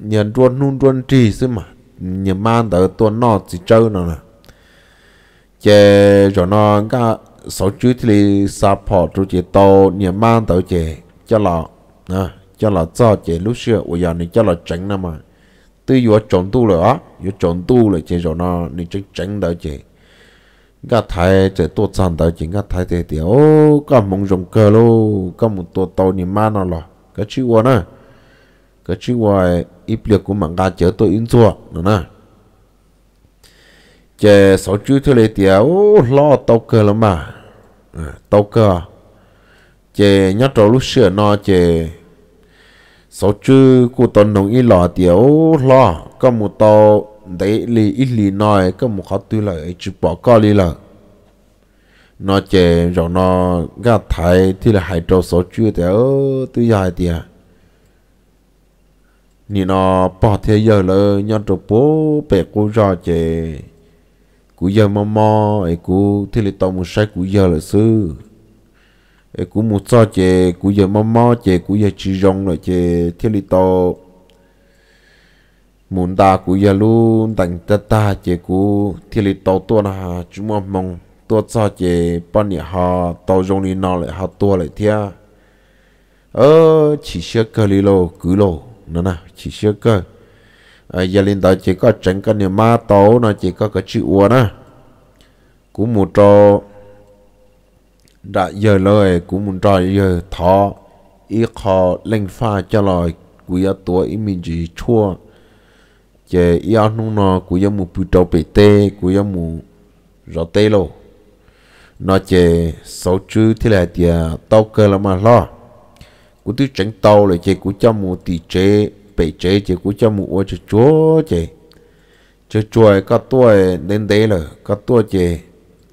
nhận ruột nung ruột trì xí mà nhận mang tới tuần nọ chỉ chơi nọ nè chơi rồi nó cả số chữ thì support rồi chị to nhận mang tới chị cho là à cho là cho chị lúc xưa bây giờ này cho là tránh nè mà từ vừa chọn tu rồi vừa chọn tu rồi chỉ rồi nó nên chính chính đó chỉ cái thái chỉ tu chọn đó chỉ cái thái thì thì ô cái mong dùng cơ lô cái mong to tàu niệm ma nó là cái chữ hoa nè cái chữ hoa ít liệt của mình cái chữ tôi in chua nữa nè chỉ sáu chữ thôi lấy thì ô lo tàu cơ lắm mà à, tàu cơ chỉ nhớ trâu lúc xưa nó chỉ sau chứ cô tao nông y lò tiểu lò có một tàu đấy lì ít lì nói có một khó tư lại chụp bỏ co lì là nó chè rồi nó gạt thái thì là hai trâu số chưa tiểu tư dài tiề, nị nó bỏ thế giờ là nhau trâu bố bẻ cô ra chè cú giờ mò mò ấy cú thì là tao một sách cú giờ là sư cú một cho chè cú giờ mò mò chè cú giờ chỉ rong rồi chè thiết lý to muốn ta cú giờ luôn tặng ta ta chè cú thiết lý to tua là chúng mong mong tua cho chè bao nhiêu họ tàu rong đi nọ lại họ tua lại thia ờ chỉ sơ cơ lý lô cứ lô nè nè chỉ sơ cơ à giờ lên đó chỉ có tránh cái niệm ma tàu nó chỉ có cái chữ uo nè cú một trò đã giờ lời của một trò giờ thọ ý khó linh pha cho lời của yếu tuổi ý mình chỉ chua chế yếu nung nó của yếu mù bù trâu bể tê của yếu mù rõ tê lô nó chế sáu chữ thì là tìa tao cơ là mà lo của tôi tránh tàu là chế của cho mù tỷ chế bể chế chế của cho mù ô chế chúa chế chế chúa các tuổi nên đấy là các tuổi chế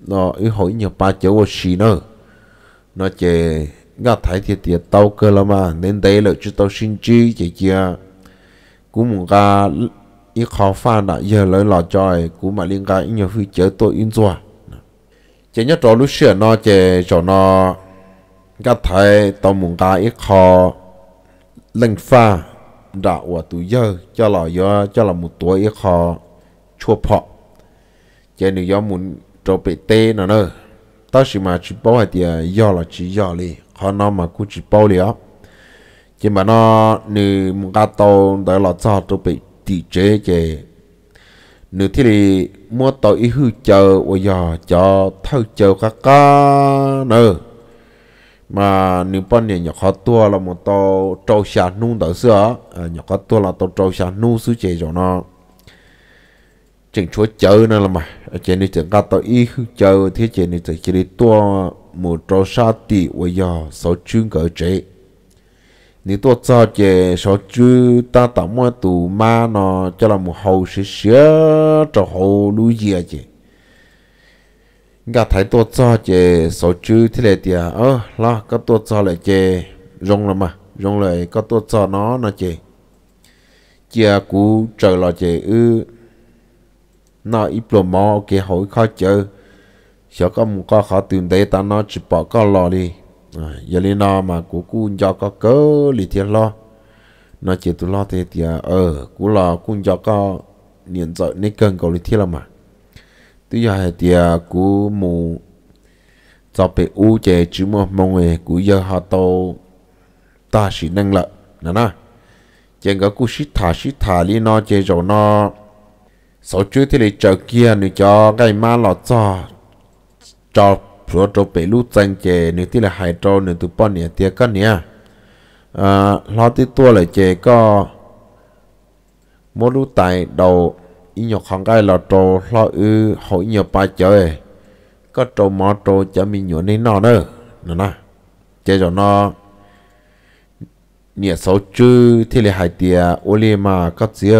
nó ý hỏi nhiều ba chế ô xin nữa nó chè ngã thái thiệt thiệt tàu cơ là mà nên đây là chú tàu sinh chi chị kia cũng muốn cả ít khó phan đã giờ lấy lò trời cũng mà liên cả ít nhiều phi chở tôi yên rồi chỉ nhớ trò lúc xưa nó chè trò nó ngã thái tàu muốn cả ít khó lên pha đã qua tuổi giờ cho là giờ cho là một tuổi ít khó chua phọ chỉ nếu giờ muốn trò bị tê nó nữa tao chỉ mà chỉ bảo hai tiếng à, do là chỉ do đi họ nó mà cũng chỉ bảo đi á chỉ mà nó nữ một cái tàu đó là cho tụi bị tỷ chế chế nữ thì đi mua tàu ít hư chờ và giờ cho thâu chờ các con nữa mà nếu bọn này nhọc khó tua là một tàu trâu xà nung đó xưa à, nhọc khó tua là tàu trâu xà nung xứ chế cho nó chừng chúa chờ nó là mà trên này chừng cao tao ý hư chờ thế chuyện này chừng chuyện này tua một trò sa tì với giờ số chương cỡ chế nếu tua cho chế số chư ta tạo mua tù ma nó cho là một hậu sĩ sửa cho hậu lũ gì à chế ngã thấy tua cho chế sáu chư thế này thì à ơ lo có tua cho lại chế rong là mà rong lại có tua cho nó nó chế chia cú trời là chế ư nó ít lo mò cái hội khó chờ sợ có một con khó tìm thấy ta nó chỉ bỏ con lò đi à, giờ lên nó mà của cu cho có cớ lì thiệt lo nó chỉ tụi lo thế thì à, ờ cú lò cu cho có niệm dội nên cần cầu lì thiệt là mà tuy giờ thì à, cú mù cho bé u chè chứ mà mong người cú giờ họ tô ta chỉ năng lợi nè nè chẳng có cú shit thả shit thả đi nó chơi rồi nó số chú thì lấy chờ kia nữa cho cái má lọ cho cho pro cho bể lũ chân chè nữa thì là hai trâu nữa tụi bọn nhà tiệt cái nè à lo tí tua lại chè có mỗi lũ tài đầu ý nhọc hàng cái lọ trâu lo ư hội nhiều ba chơi có trâu mò trâu chả mình nhổ nên nọ nữa nữa nè chơi cho nó nhà số chữ thì là hai tiệc ô liêm mà có gì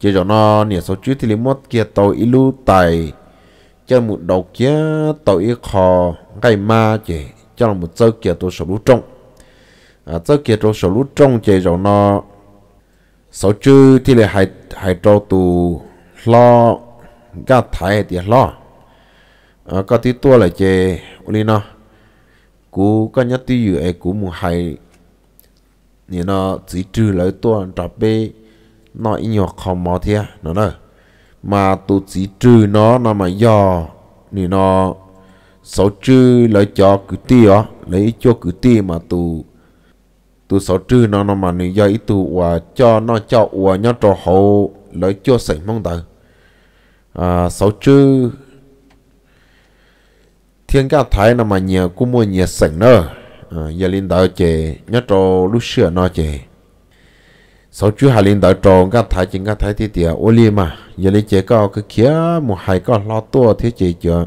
chỉ cho nó nhiều số chữ thì lấy mất kia tàu ilu tài cho một đầu kia tàu ít khó gây ma chỉ cho một sơ kia tôi sổ lũ trong à sơ kia tôi sổ lũ trong chỉ cho nó số chữ thì lấy hai hai trâu tù lo gạt thái thì lo à có tí tua lại chỉ uli nó cú có nhất tí dự ấy cú một hai nên nó chỉ trừ lại tua trà bê nó nhỏ không mò thế à? nó nè mà tụ chỉ trừ nó nó mà do thì nó sáu trừ lấy cho cử ti ó lấy cho cử ti mà tụ tụ sáu trừ nó nó mà nị do ý tụ và cho nó cho và nhớ trò hậu lấy cho sảnh mong tờ à sáu trừ thiên cao thái nó mà nhờ cũng mua nhờ sảnh nữa à giờ lên tờ chè nhớ trò lúc xưa nó chè sau chú hà linh đợi trò ngã thái chỉ ngã thái thiết tiệt ô li mà giờ lấy chế cao cái kia một hai có lo tua thiết chế chưa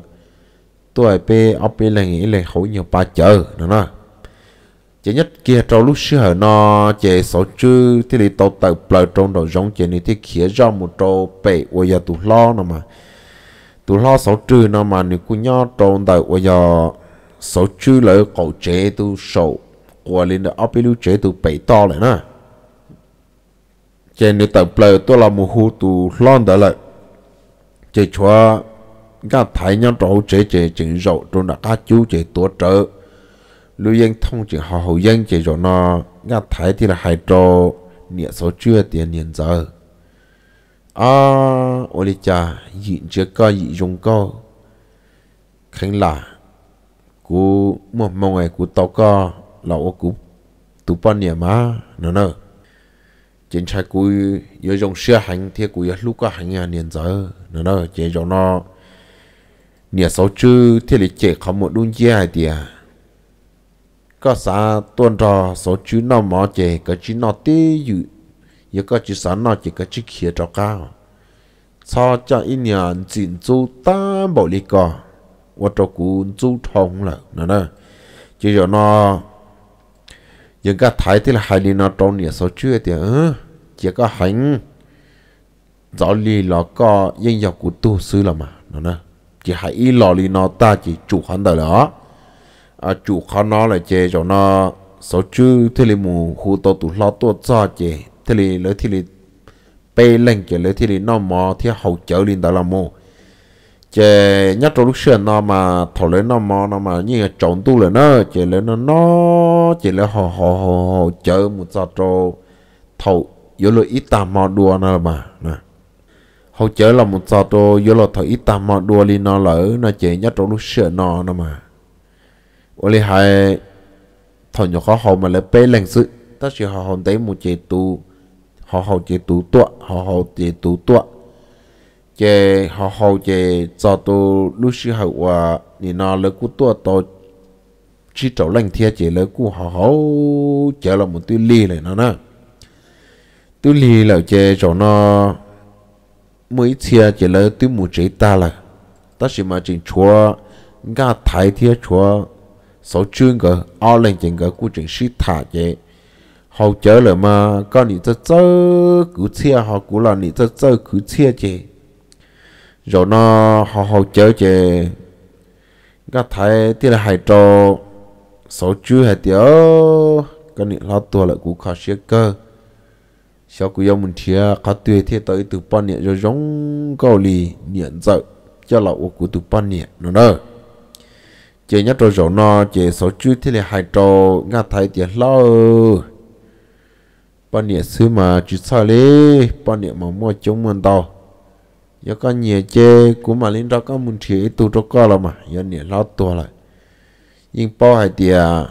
tua pe ấp pe là nghĩ là hậu nhiều ba chợ nữa nè chế nhất kia trâu lúc xưa nó chế sau chú thì lấy tàu tàu bờ trong đầu giống chế này thì kia ra một trâu pe ô giờ tụ lo nữa mà tụ lo sau chú nó mà nếu cũng nhớ trâu tàu ô giờ sau chú lấy cậu chế tu sầu qua lên đó ấp pe lúc chế tu bảy to lại nè chế nữ tập bờ tôi là một hú tù lon đó lại chế chua gã thái nhân trâu chế chế chỉnh rộ trôn đã cá chú chế tổ trợ lưu yên thông chỉ họ hậu dân chế rồi nó gã thái thì là hai trâu nghĩa số chưa tiền nhận giờ à ôi đi cha dịn chưa có dị dùng có khánh là cú một mong ngày cú tao có lão cú tụ bao niệm má, nè nè chính sách cúi dưới dòng xe hành thì cúi lúc có hành nhà niên giờ nữa đó chế cho nó nhà sáu chữ thì lịch chế không một đun chia hai tiền có xa tuần trò số chữ nó mỏ chế có chữ nó tí dụ giờ có chữ xã nó chỉ có chữ khía cho cao cho cho in nhà chỉnh chú ta bảo lý cò và trò cún chú thông là nữa đó chế cho nó giờ cái thái thì là hai đi nó trong nhà số chưa thì ừ chỉ có hành rõ lì lọ có dân dọc của tu sư là mà nó nè chỉ hãy ý lọ lì nó ta chỉ chủ hắn đời đó à, chủ khó nó là chè cho nó số chứ thế là mù khu tổ tụ lo tổ cho chè thế là lấy thế là bê lên chè lấy thế là nó mò thế hậu chở lên đó là mù chế nhất trong lúc xưa nó mà thổi lấy nó mò nó mà như là trộn tu lên nó chế lấy nó nó chế lấy họ họ họ họ chơi một trò trò thầu yếu lo ít tạm mò đua nó mà nè họ chơi là một trò trò yếu lo thầu ít tạm mò đua đi nó lỡ nó chế nhất trong lúc xưa nó nó mà ô li hai thầu nhỏ khó họ mà lấy bê lên sự tất nhiên họ hồn thấy một chế tu họ họ chế tu tuạ họ họ chế tu tuạ chế họ hậu chế cho tu lúc sư hậu và thì nó lỡ cú tua tổ chỉ trâu lên thiên chế lỡ cú họ hậu chế là một tu li này nó nè tu li là chế chỗ nó mới thiệt chế lỡ tu mù chế ta là ta chỉ mà chỉ chúa ngã thái thiệt chúa số chương cơ ao lên chừng cơ cú chừng sĩ thả chế hậu chế là mà con nhị cho chơi cứ chia họ cú là nhị cho chơi cứ chia chế rồi nó họ họ chơi chơi các thầy thì là hai trò số chú hai tiểu cái này lo tua lại cũng khá xếp cơ sau cũng dùng mình thia khó tuyệt thì tới từ ba niệm rồi giống cầu lì niệm dợ cho là ô của từ ba niệm nó đó chỉ nhất rồi rồi nó chỉ số chú thì là hai trò ngã thầy thì lo ba niệm xưa mà chỉ sao lấy ba niệm mà mua chống mình đâu giờ có nhiều chê cũng mà linh đó có muốn chỉ tu cho co rồi mà giờ nhiều lo tua lại nhưng bao hay tia à,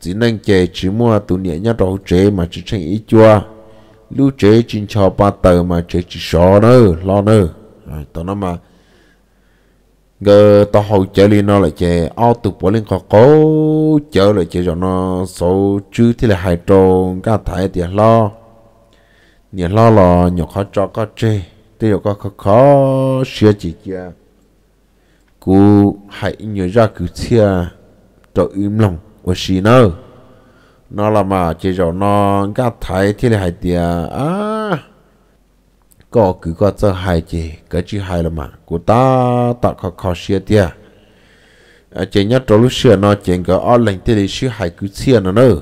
chỉ nên chê chỉ mua tu nhiều nhát đầu chế mà chỉ tranh ít chua lưu chế chính cho ba tờ mà chế chỉ sợ nữa lo nữa à, tao nói mà giờ tao hậu chơi linh nó lại chê ao tụ bỏ linh có cố chơi lại chê cho nó số chứ thì là hai trâu cả thải thì lo nhiều lo lo nhỏ khó cho có chê tiêu có khó khó sửa chỉ kia cú hãy nhớ ra cứ chia cho im lòng của xì nó, nó là mà chỉ cho nó gặp thấy thì là hãy tia à có cứ có cho hãy chỉ cái chữ hãy là mà của ta ta khó khó sửa tia à chỉ nhớ cho lúc xưa nó chỉ có ở lệnh thì là sửa hãy cứ chia nó nữa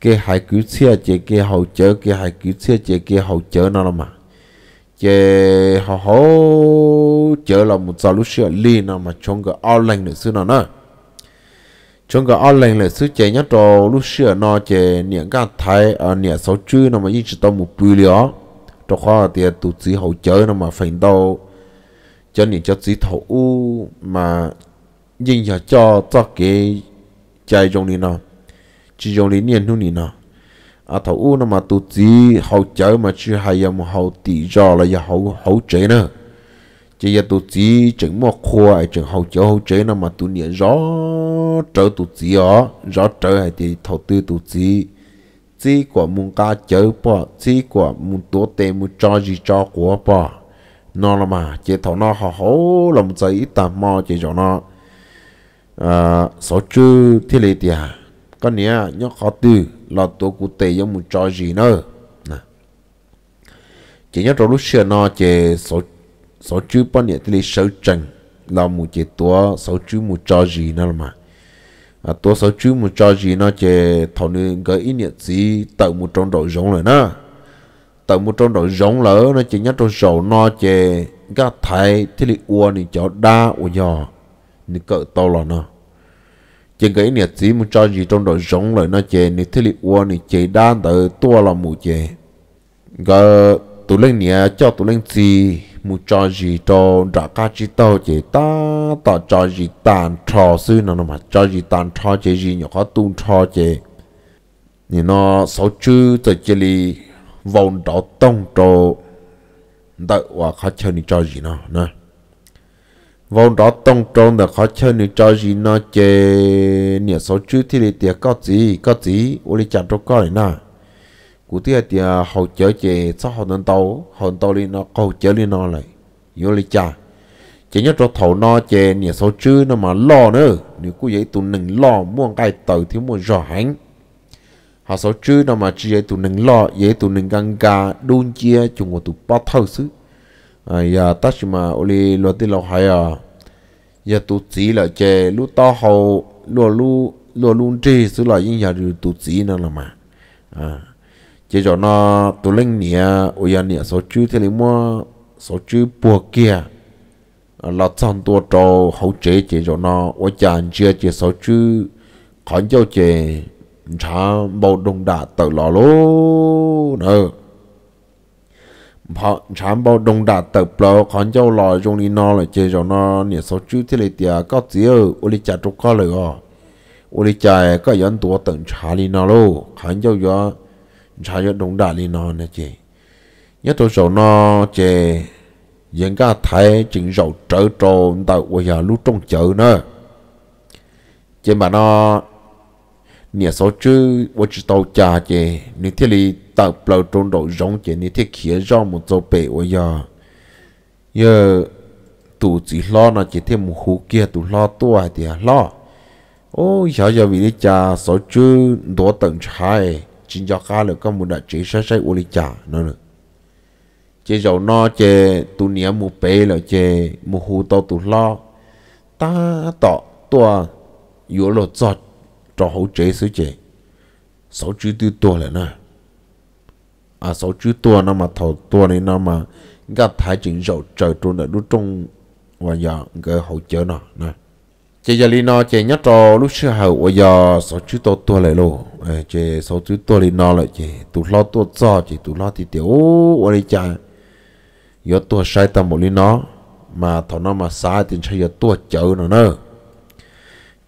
cái hãy cứ chia chỉ cái hậu chớ cái hãy cứ chia chỉ cái hậu chớ nó là mà chế họ họ chế là một solution li nào mà trong cái online nữa xưa nào nữa trong cái online là xứ chế nhất trò lúc xưa nó chế niệm cái thái ở à, niệm sáu chữ nó mà ý chỉ tao một bùi lió trò khó thì tụ chỉ hậu chế nó mà phải đâu cho niệm cho chỉ thấu u mà nhìn giờ cho cho cái chạy trong này nó chỉ trong này niệm luôn này nó à thầu u nó mà tụ chỉ hậu chở mà chưa hay một hậu tỷ do là giờ hậu hậu chế nữa chỉ giờ tụ chỉ chừng một khoai chừng hậu chở hậu chế nó mà tụ niệm rõ trở tụ chỉ ó rõ trở hay thì thầu tư tụ chỉ chỉ của mùng ca chở bỏ chỉ của mùng tố tê mùng cho gì cho của bỏ nó là mà chỉ thầu nó họ hậu làm giấy tạm mò chỉ cho nó à số chữ thế này thì à cái này nhóc khó tư lo tổ cụ tê giống một trò gì nữa chỉ nhớ trong lúc xưa nó chỉ số số chữ bao nhiêu thì số trần là một chỉ tua số chữ một trò gì nữa mà à tua số chữ một trò gì nó chỉ thầu nên cái ý niệm gì tạo một trong đội giống rồi nó tạo một trong đội giống lỡ nó chỉ nhớ trong sầu nó chỉ các thầy thì li uo thì cho đa uo giò nên cỡ to là nó chỉ cái nhiệt gì muốn cho gì trong đội giống lời nó chè nị thế lực quân thì chè đan tờ tua là mù chè gờ tụ lên nịa cho tụ lên gì muốn cho gì cho ra ca chỉ tao chỉ ta ta cho gì tàn trò sư nó mà cho gì tàn trò chỉ gì nhỏ khó tung trò chỉ nhìn nó sáu chữ từ chỉ li vòng đỏ tông trò đợi và khó chơi đi cho gì nó nè vốn đó tông trông được khó chơi nữa cho gì nó chê nè số chữ thì để tiệc có gì có gì ô đi chạm trong coi nè cụ tiệc tiệc hậu chơi chê sao hậu nâng tàu hậu tàu đi nó hậu chơi đi nó lại vô đi chạm chỉ nhớ cho thầu nó chê nè số chữ nó mà lo nữa nếu cứ vậy tụi nừng lo muốn cái tàu thì muốn rõ hẳn họ số chữ nó mà chỉ vậy tụi nừng lo vậy tụi nừng găng gà đun chia chung của tụi bao thâu xứ ya ờ, tất mà oli lo tí lo hay à ya tu chỉ là chè lu to hậu lo lu lo luôn chê xứ là những nhà rồi tu chỉ nó là mà à ờ, chỉ cho nó tu linh nia ôi anh nia số chữ thì lấy mua số chữ bùa kia à. ờ, là trong tua trâu hậu chế chỉ cho nó ôi chàng chưa chỉ số chữ khỏi cho chè chả bầu đông đà tự lò lô nữa họ chán bao đông đảo tập lọ còn cháu lọ trong đi nó là chơi cho nó nhiều số chú thế này tiệt có gì ở uli cha trục có lời à uli cha có dẫn tuổi tận trả đi nó luôn còn cháu gió trả cho đông đảo đi nó nè chị nhất tôi số nó chị dân cả thấy chính rậu trở trộn tại quê nhà lúc trong chợ nữa chị mà nó nhà số nên nên giống giờ lo lo à, lo là kia thì số đồ sai chính cho chứ 我知道家的，你这里到不了中岛溶解，你这起让么做白我呀，要肚子拉那这天么胡给肚拉多的拉，哦，小小为了家 số chứ 多等茶哎，今朝干了干么的，这晒晒我的家那了。chế dầu no chế tu nia mu pe là chế mu hu tàu tu lo ta tọ tua yếu lo giọt cho hỗ chế sự chế sáu chữ tư tua là nè à sáu chữ tua nó mà thầu tua này nó mà gặp thái chính dầu trời trôn ở đút trong và giờ cái hỗ chế nó nè chị giờ lino chị nhắc cho lúc xưa hậu và giờ sáu chữ tua tua lại luôn chị sáu chữ tua lino lại chị tụi lo tua cho chị tụi lo thì tiểu ở đi cha, giờ tua sai tầm một lino mà thằng nó mà sai thì sẽ giờ tua chợ nó nữa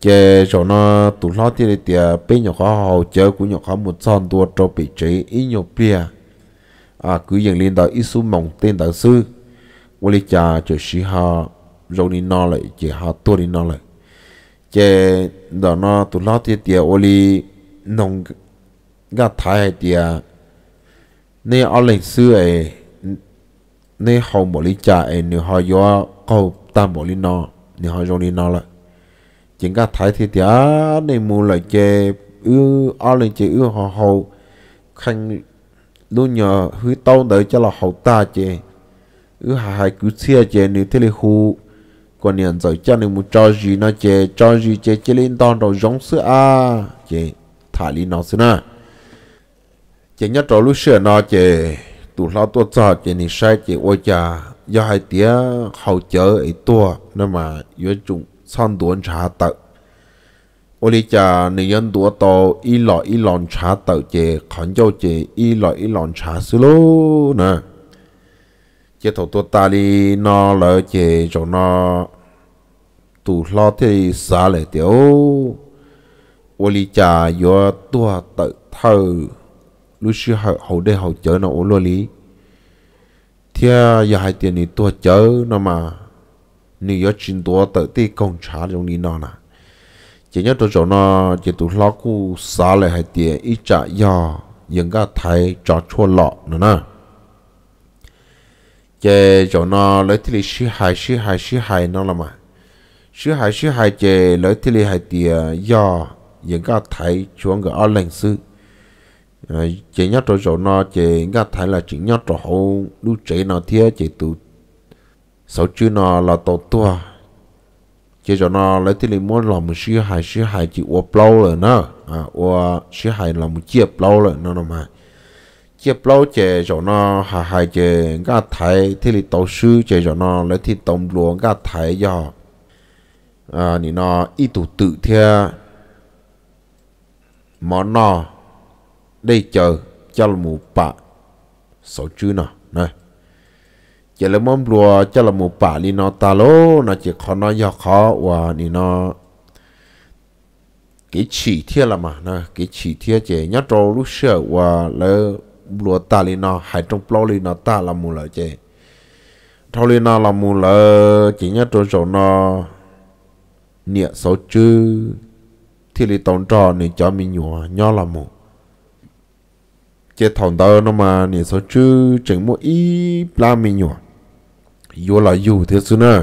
chế cho nó tụ lo thì tiệt bây nhỏ khó hậu chế cũng nhỏ khó một son tua cho bị chế ít nhỏ bia à cứ dần lên đó ít số mong tên đạo sư của lý cha cho sĩ họ rồi đi nó lại chế họ tua đi nó lại chế đó nó tụ lo thì tiệt của lý nông gà thái thì nên ở lịch sư ấy nên hậu một lý cha ấy nếu họ do câu tam một lý nó nếu họ rồi đi nó lại chúng ta thấy thì tiếc nên mua lại chè ư ở lên chè ư họ hậu khăn luôn nhờ hư tao đợi cho là hậu ta chè ư hà hai cứ xe chè nếu thế là hù còn nhận rồi cho nên một cho gì nó chè cho gì chè chè lên đòn đầu giống sữa à chè thả lý nó xưa nè chè nhất trò lúc sửa nó chè tụ lao tua cho chè này sai chè ôi chà do hai tía hậu chở ấy tua nên mà yếu chung san tuấn trả tự ô lý cha nữ nhân tuổi to y lọ y lòn trả tự chè khẩn châu chè y lọ y lòn trả xứ lô nè chế thổ tua ta đi nó lỡ chè cho nó tù lo thì xa lệ tiểu ô lý cha do tua tự thơ lúc xưa hậu đê hậu chớ nó ô lô lý thia giờ hai tiền này tua chớ nó mà nếu có chuyện đó tới thì công trả giống như nào nè chỉ nhớ tôi chỗ nó chỉ tụ lo cu xa lại hay tiền ít trả nhà, những cái thấy cho chua lọ nữa nè chỉ chỗ nó lấy thì xí hài xí hài xí hài nó là mà xí hài xí hài chỉ lấy thì hay tiền nhà, những cái thấy chuông cái ở lệnh sự, chỉ nhớ tôi chỗ nó chỉ cái thấy là chỉ nhớ chỗ hậu lúc chế nào thiệt chỉ tụ sau chữ nó là tổ tua chỉ cho nó lấy tiền mua làm một sĩ hài sĩ hài chỉ uo plau rồi à, nó à uo sư hài làm một chiếc plau rồi nó nó mà chiếc plau chỉ cho nó hà hài chỉ gã thái thì tổ sư chỉ cho nó lấy thì tổng lúa gã thái do à thì nó ít tụ tự theo món nó đây chờ cho một bạc sau chữ nào chỉ là mong lùa cho là một bà li nó ta lô nó chỉ khó nó do khó và ni nó cái chỉ thiệt là mà nó cái chỉ thiệt chỉ nhớ trâu lúc sợ và lỡ lùa ta li nó hay trong plau li nó ta là mù lỡ chỉ thâu li nó là mù lỡ chỉ nhớ trâu chỗ nó nhẹ số chứ thì li tổng trò này cho mình nhỏ nhỏ là mù chế thằng đó nó mà nhẹ số chứ chẳng mua ít la mình nhỏ vô là dù thế xưa nè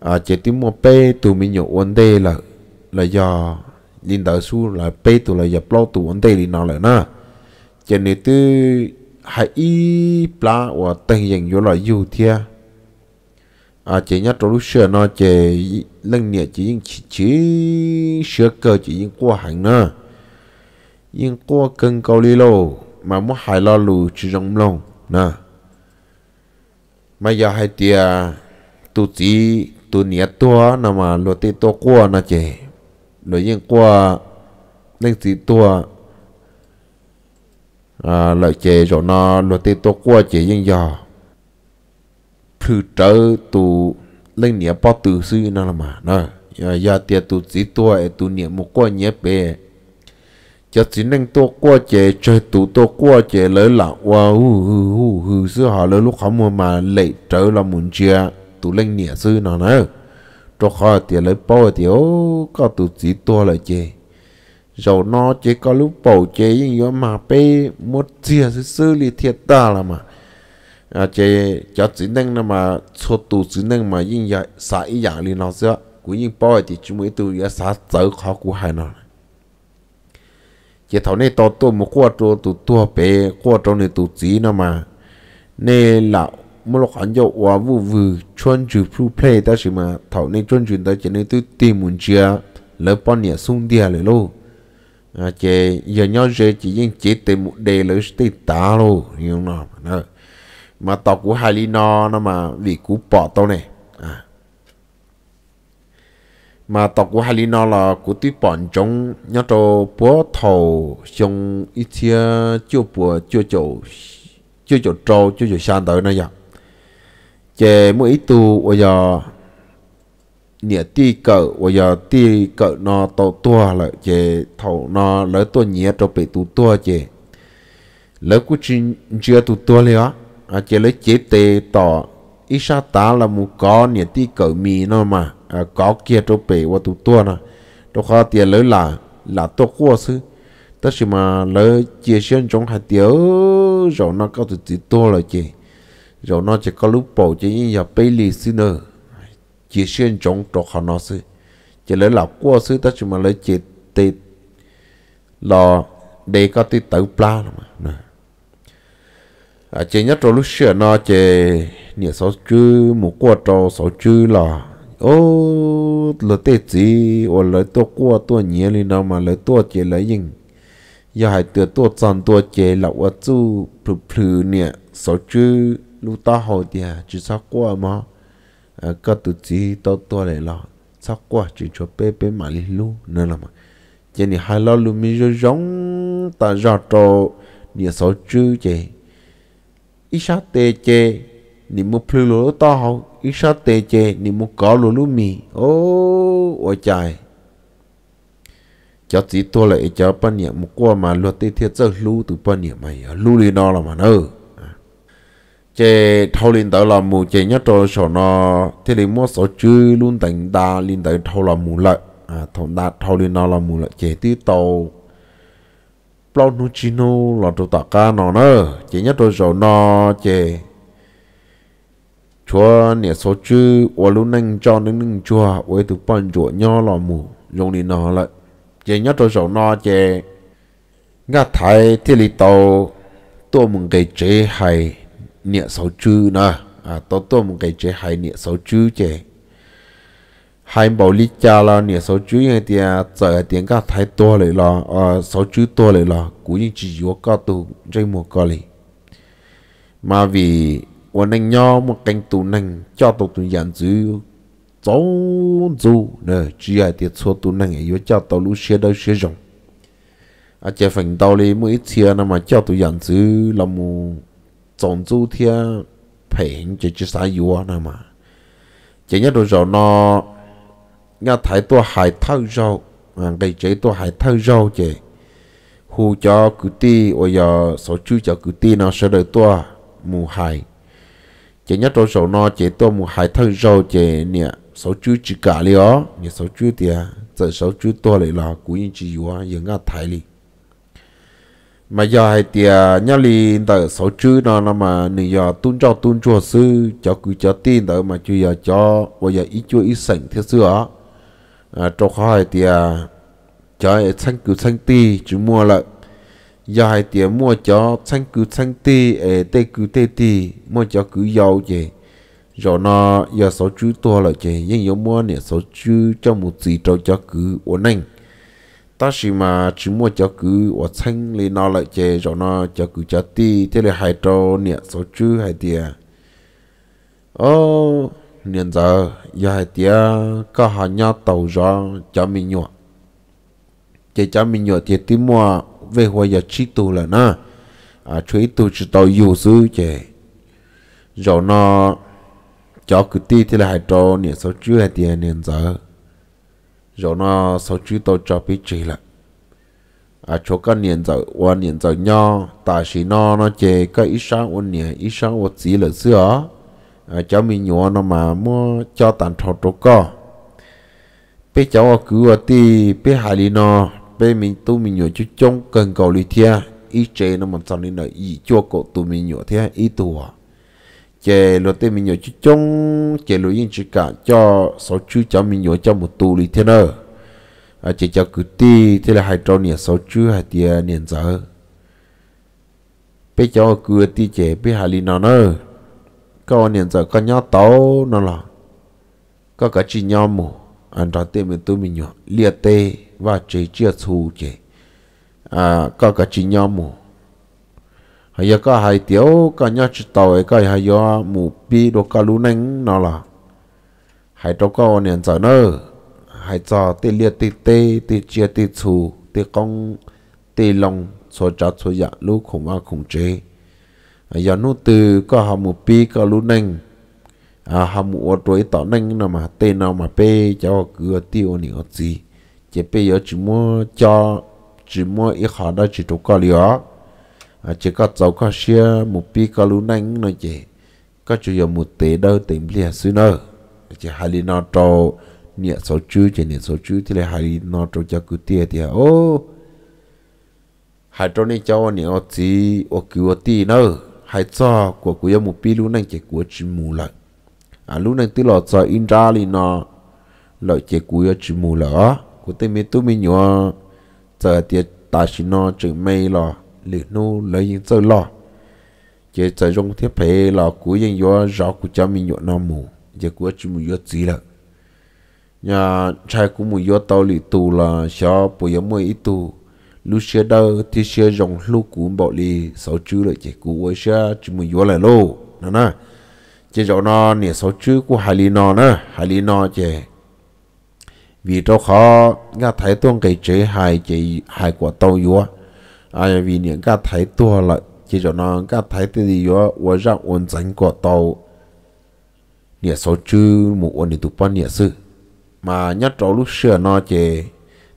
à chỉ tiếng một pe tụ mình nhậu vấn đây là là giờ nhìn đạo su là pe tụ là giờ lo tụ vấn đây thì nào lại nè chỉ nên tư hãy ý plá và tình hình vô là dù thế à chỉ nhắc trong lúc xưa nó chỉ lần nè chỉ những chỉ xưa sửa cơ chỉ những qua hàng nè những qua cần cầu lý lô mà muốn hài lo lù chỉ rong lòng nè mà giờ hai tia tu chỉ tu nia tua nà mà lo tê to qua nà chè lo yên qua nên chỉ tua à lợi chè rồi nó lo tê to qua chè yên giờ phư trở tu lên nia bao tử sư nà mà nè giờ tia tu chỉ tua tu nia một qua nhé bề giờ chỉ nên tôi qua chế chơi tụ tôi qua chế lỡ là wow hù hù hù hù sư họ lỡ lúc không mua mà lệ trở là muốn chia tụ lên nhẹ sư nào nữa cho khó thì lỡ bao thì ô có tụ chỉ to lại chế rồi nó chế có lúc bầu chế nhưng mà mà bê một chia sư sư thì thiệt ta là mà à chế cho chỉ nên là mà cho tụ chỉ nên mà nhưng giờ sai giờ liền nó xưa cũng như bao thì chúng mới tụ giờ sai tới khó của hai nào chỉ thầu này to to một qua tu tụt tu bé qua trong này tu gì nữa mà nên là một lúc anh cho hòa vụ vụ chuyên chú phụ play đó chứ mà thầu này chuyên chú đó chỉ nên tu tìm muốn chia lỡ bao nhiêu sung đi rồi luôn à chị giờ nhau giờ chỉ riêng chỉ tìm một đề lỡ tìm tá luôn hiểu không nào mà tao cũng hay lý nó nó mà vì cú bỏ tao này mà tộc của hai nó là của tí bọn chúng nhớ cho bố thầu xong ít chia chưa bùa chưa chỗ chưa chỗ trâu chưa chỗ sang tới này giờ chè mỗi ít tu bây giờ nịa ti cỡ bây giờ ti cỡ nó tàu to là chè thầu nó lỡ tua nhía cho bị tu to chè lỡ cũng chưa tu to liền á à chè lỡ chế tê tỏ ít sao ta là một con nịa ti cỡ mì nó mà À, có kia chỗ bể và tụ tua nè đó khó tiền lỡ là là tốt quá chứ tất sự mà lỡ chia sẻ trong hai tiểu rồi nó có tụ tụ tua rồi chị rồi nó chỉ có lúc bầu chỉ như là bể lì xí nữa chia sẻ trong đó khó nó chứ chỉ lỡ là quá chứ tất sự mà lỡ chỉ tê là để có tí tẩu pla mà à chỉ nhất rồi lúc xưa nó chỉ nhiều số chữ một quả trò số chữ là ô lỡ tê gì ô lỡ tua qua tua nhẹ lên nào mà lỡ tua chế lỡ yên giờ hai tua tua chọn tua chế là ô chú phù phù nè số chữ lúc ta hậu thì chỉ sao qua mà à cái tụ chỉ tao tua lại là sao qua chỉ cho bé bé mà đi lu nữa là mà chỉ này hai lo lu mi rồi giống ta ra trò nè số chữ chế ít sao tê chế nè một phù lỡ ta hậu isa tê chê ni mu có lù lù mì ô ô chài cho chỉ tôi lại cho bao nhiêu một qua mà luật tê thiệt rất lù từ bao nhiêu mày lù lì nó là mà nơ che thâu lên tới là mù che nhất rồi sổ nó thế thì mua sổ chư luôn tành đa lên tới thâu là mù lợi à thằng đa thâu lên nó là mù lợi che tí tàu plau nu chino là tụ tạ ca nó nơ che nhất rồi sổ nó che chúa nè số chứ ô lúc nâng cho nâng nâng chùa với tụ bọn chùa nhỏ lò mù dùng đi nó lại chè nhớ cho sầu nó chè ngã thái thì lì tàu tôi mừng cái chế hay nè số chữ nè à tôi tôi mừng cái chế hay nè số chữ chè hai bảo lý cha là nè số chữ như thì à, giờ tiền ngã thái to lại là à số chữ to lại là cũng như chỉ có cả tu chơi một cái mà vì 我能 nhau một cánh tù năng cho tổ tù dư cháu dù nè chỉ ai tiệt số tù năng ấy cho tàu lũ xe đâu xe à chè phẳng tàu lấy mỗi chia nè mà cho tù giản dư là mù chọn dù thia phèn chỉ chỉ sai yếu nè mà chỉ nhớ đồ rồi nó nhà thái à cái chế tua hải thâu cho cử ti giờ số cho cử nó sẽ đợi tua mù hải chỉ nhớ trong số nó chỉ tôi một hai thân râu chỉ nè số chú chỉ cả li ó nè số chú thì giờ à, số chú to lại là cũng như chỉ vừa giờ ngã thái li mà giờ hai thì à, nhớ li tờ số chú nó là mà nè giờ tuân cho tuân cho sư cho cứ cho tin tờ mà chú giờ cho bây giờ ít chúa ít sảnh thế sư á à trong khó hai thì cho ấy cứ xanh ti chú mua lại giờ hai tiếng mua cho xanh cứ xanh tê ê tê cứ tê tê mua cho cứ giàu chị rồi nó giờ số chú to lại chị nhưng giờ mua nè số chú cho một gì cho cho cứ ổn anh ta chỉ mà chỉ mua cho cứ ổn xanh lên nó lại chị rồi nó cho cứ cho tê thế là hai trâu nè số chú hai tiếng, ô nên giờ giờ hai tiếng, có hai nhau tàu ra cho mình nhọ chị cho mình nhọ thì tìm mua về hoa giờ dạ chi tu là nó à chuối tu chỉ tàu yêu sư chè rồi nó cho cứ ti thì là hai trò niệm sáu chữ hai tiền niệm giờ rồi nó sáu chú tao cho biết chỉ là à chỗ cái niệm giờ qua niệm giờ nhau ta chỉ nó nó chè cái ít sáng ôn niệm ít sáng ôn chỉ là xưa à cháu mình nhỏ nó mà mua cho tàn thọ chỗ co bé cháu cứ ở ti bé hai li nó bê mình tu mình nhổ chú chung cần cầu lý thia ý chế nó mà xong nên là ý cho cậu tu mình nhổ thế ý tu à chế lo tê mình nhổ chú chung chế lo yên chỉ cả cho số chú cháu mình nhổ cho một tu lì thế nữa à chế cho cứ ti thế là hai trâu nè số chú hai tia niên giờ bê giờ cứ ti chế bây hai lì nó nữa có niên giờ có nhau tàu nó là có cả chỉ nhau mù anh đó tê mình tu mình nhổ liệt tê và chỉ chia thu chế à có cái chỉ nhau mù hay giờ có hai tiểu có nhau chỉ tàu ấy có hai giờ mù bi đồ cả lũ nén nó là hai trong có niệm giờ nữa hai giờ tê liệt tê tê tê chia tê thu tê công tê long, số trả số dạ lũ khủng à khủng chế hay giờ nô từ có hàm mù bi có lũ nén à hàm mù ở tuổi tỏ nén nào mà tê nào mà bê cháu cửa tiêu nhiều gì chỉ bây giờ chỉ mua cho chỉ mua ít họ đó chỉ đủ có liều à chỉ có cháu có xe một pi có lú nánh nói chị có chủ yếu một tế đâu tìm liền xứ nơ chỉ hai lý nó trò nhẹ số chú chỉ nhẹ số chú thì là hai lý nó trò cho cứ tiền thì ô hai trò này cho nhẹ ở chỉ ở cứu ở tì hai cho của cứ yếu một pi lú nánh chỉ của chỉ mù lại à lú nánh tí lọ cho in ra lý nó lợi chỉ cứu yếu chỉ mù lại cụ tên mi tu mi nhỏ giờ tiệt ta xin nó chỉ mây lò lử nu lấy những giờ lò chỉ giờ trong thiết phế lò cú những nhỏ rõ cụ cho mi nhỏ nó mù giờ cụ chỉ mù nhỏ gì là nhà trai cũng mù nhỏ tàu lì tu là cho bùi yếu mồi ít tu lúc xưa đâu thì xưa rồng lúc cú bỏ lì sáu chữ lại chỉ cú ấy xưa chỉ mù nhỏ lại lô nè nè chỉ rõ nó nè sáu chữ của hai lì nó nè hai lì nó chỉ vì cho khó nghe thấy tuông cái chế hài chế hài của tàu yếu ai à, vì những cái thấy tua là chỉ cho nó cái thấy từ gì yếu và ra ổn chánh của tàu nhà số chữ một ổn thì tụi bọn nhà sư mà nhất trâu lúc xưa nó chế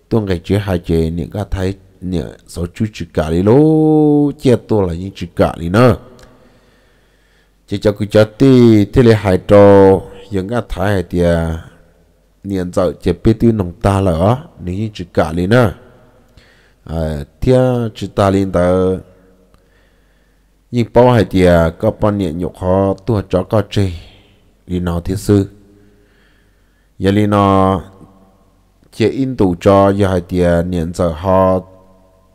tuông cái chế hài chế những cái thấy nhà số chữ chữ cả đi lố chia tua là những chữ cả đi nữa chỉ cho cứ cho tí thế là hài trâu những cái thấy thì 年早就别丢弄大了啊，你只家里呢，呃，天只大领导，因包海的个半年肉好多找个这，你拿的是，也你拿，这印度找也海的年早好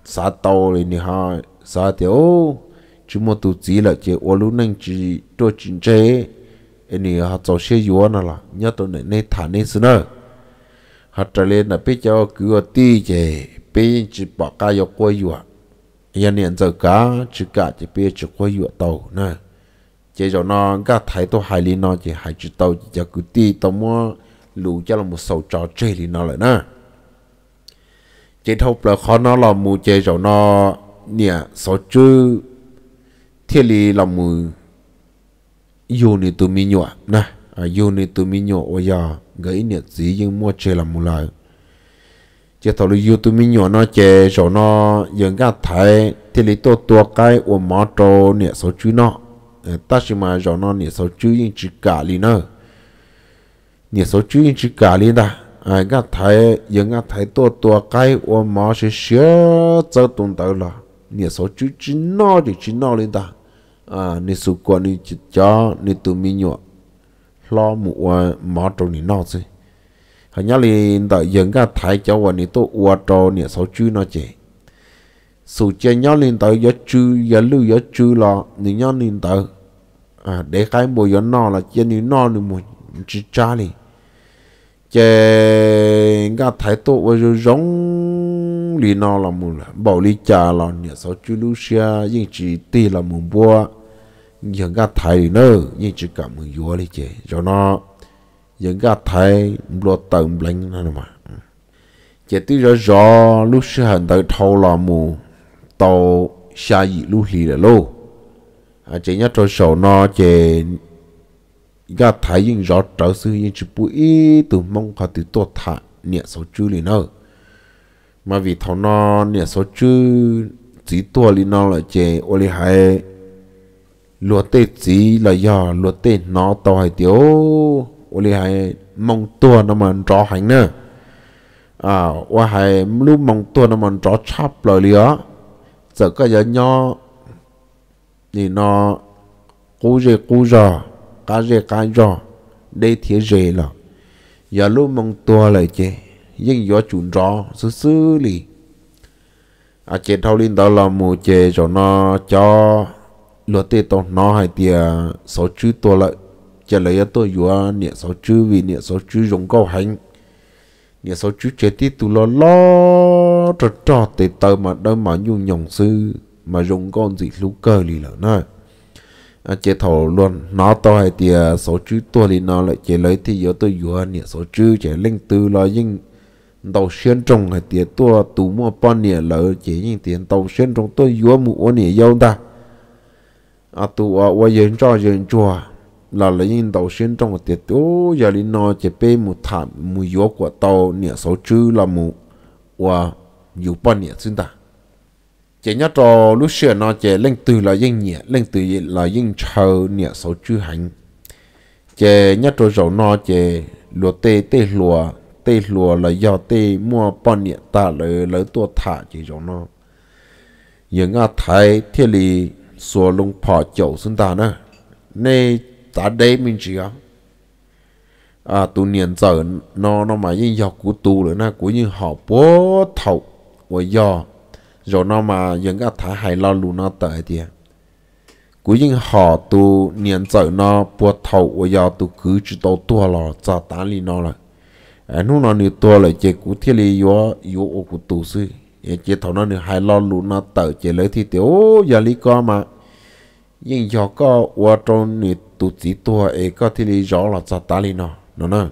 啥道理你哈啥的哦，只么肚子了，这我路能只多进这。anh ni học cho xe yếu nó là nhớ tôi này nên thả nên xin nữa học trở lên là biết cho cứ ti chè biết chỉ bỏ cá yếu quay yếu nhà niệm giờ cá chỉ cá chỉ biết chỉ quay yếu đâu nè chỉ cho nó cả thái tôi hài lên nó chỉ hài chỉ đâu chỉ cho cứ ti tàu mua lũ cho là một sầu trò chơi lên nó lại nè chỉ thâu là khó nó là mù chỉ cho nó nè sầu chứ thiết lý là mù yêu nè tụi mi nhọ nè à, yêu nè tụi mi nhọ ôi giờ gãy nè gì nhưng mua chơi làm mua lại. chỉ thầu lưu yêu tụi mi nhọ nó chơi cho nó dừng cả thấy, thì lấy to to cái ôm mỏ trâu nè số chữ nó ờ, ta chỉ mà cho nó nè số chữ nhưng chỉ cả li nữa nè số chữ nhưng chỉ cả li đó à cả thấy, dừng cả thấy to to cái ôm mỏ sẽ sửa cho tụng tới là nè số chữ chỉ nó thì chỉ nó lên đó à ni su qua ni chỉ cho ni tu mi nhọ lo mụ mỏ trâu ni nọ chứ hả nhá li đợi dân cả thái cho và ni tu ua trâu ni à sáu chữ nó chỉ su chơi nhá li đợi gió chữ gió lưu gió chữ lo ni nhá li đợi à để cái bộ gió nọ là chơi ni nọ ni mù chỉ cha li chơi cả thái tu và rồi giống li nọ là mù là bảo li cha là nhà sáu chú lu xia nhưng chỉ tì là mù bua dân ga thầy nữa như chỉ cả một vua đi chứ cho nó dân ga thầy lo tầm lạnh nữa mà chỉ tí rõ rõ lúc sư hận tới thâu là mù tàu xa dị lúc lì là lô à chỉ nhớ cho sầu nó chỉ ga thầy nhưng rõ trở sư nhưng chỉ bụi từ mong họ từ tốt thả nhẹ số chữ lì nữa mà vì thâu nó nhẹ số chữ chỉ tua lì nó là chỉ ô lì hay lúa tê gì là giờ lúa tê nó to hay tiếu ô li hay mong tua nó mà rõ hành nữa à ô hay lúc mong tua nó mà rõ chắp lời li á giờ cái giờ nhỏ thì nó cú gì cú giờ cá gì cá giờ đây thế gì là giờ lúc mong tua lại chê, nhưng giờ chuẩn rõ xử xử li à chế thâu linh đó là một chế cho nó cho lo tê tao nó hay thì sáu chữ to lại chả lấy tôi vừa niệm sáu chữ vì niệm sáu chữ dùng câu hành niệm sáu chữ chế tí tụ lo lo trò trò tê tao mà đâu mà nhung nhồng sư mà dùng con gì lú cơ lì lỡ nè à, chế thầu luôn nó to hay thì sáu chữ to thì nó lại chế lấy thì giờ tôi vừa niệm sáu chữ chế linh tư là nhưng đầu xuyên trong hay thì tôi tụ mua bao niệm lỡ chế nhưng tiền đầu xuyên trong tôi vừa mua niệm yêu ta à tụ à vợ yên cho yên cho là lấy yên đầu xuyên trong một tiệt tố giờ đi nó chỉ bê một thảm một gió của tàu nĩa số chữ là một và nhiều bao nĩa xin ta chỉ nhớ cho lúc xưa nó chỉ lên từ là yên nhẹ lên từ là yên chờ nĩa số chữ hành chỉ nhớ cho dầu nó chỉ lúa tê tê lúa tê lúa là do tê mua bao nĩa ta lấy lấy tua thả chỉ dầu nó những ngã thái thiên lý sổ lung phò chậu xuân ta nữa nê ta đế mình chỉ á à tụ niên giờ nó nó mà như dọc của tụ nữa na của như họ bố thầu của do rồi nó mà những cái thả hài lo lù nó tới thì của như họ tụ niên giờ nó bố thầu của do tụ cứ chỉ tàu tua lò cho tá li nó à, là à nó nó như là lại chỉ của thiên lý yếu yếu của tụ sư chỉ thầu nó như hài lo lù nó tới chỉ lấy thì tiểu giờ lý co mà nhưng giờ có ở trong nị tụ chỉ tua ấy có thì lý rõ là cho ta lý nó nó nó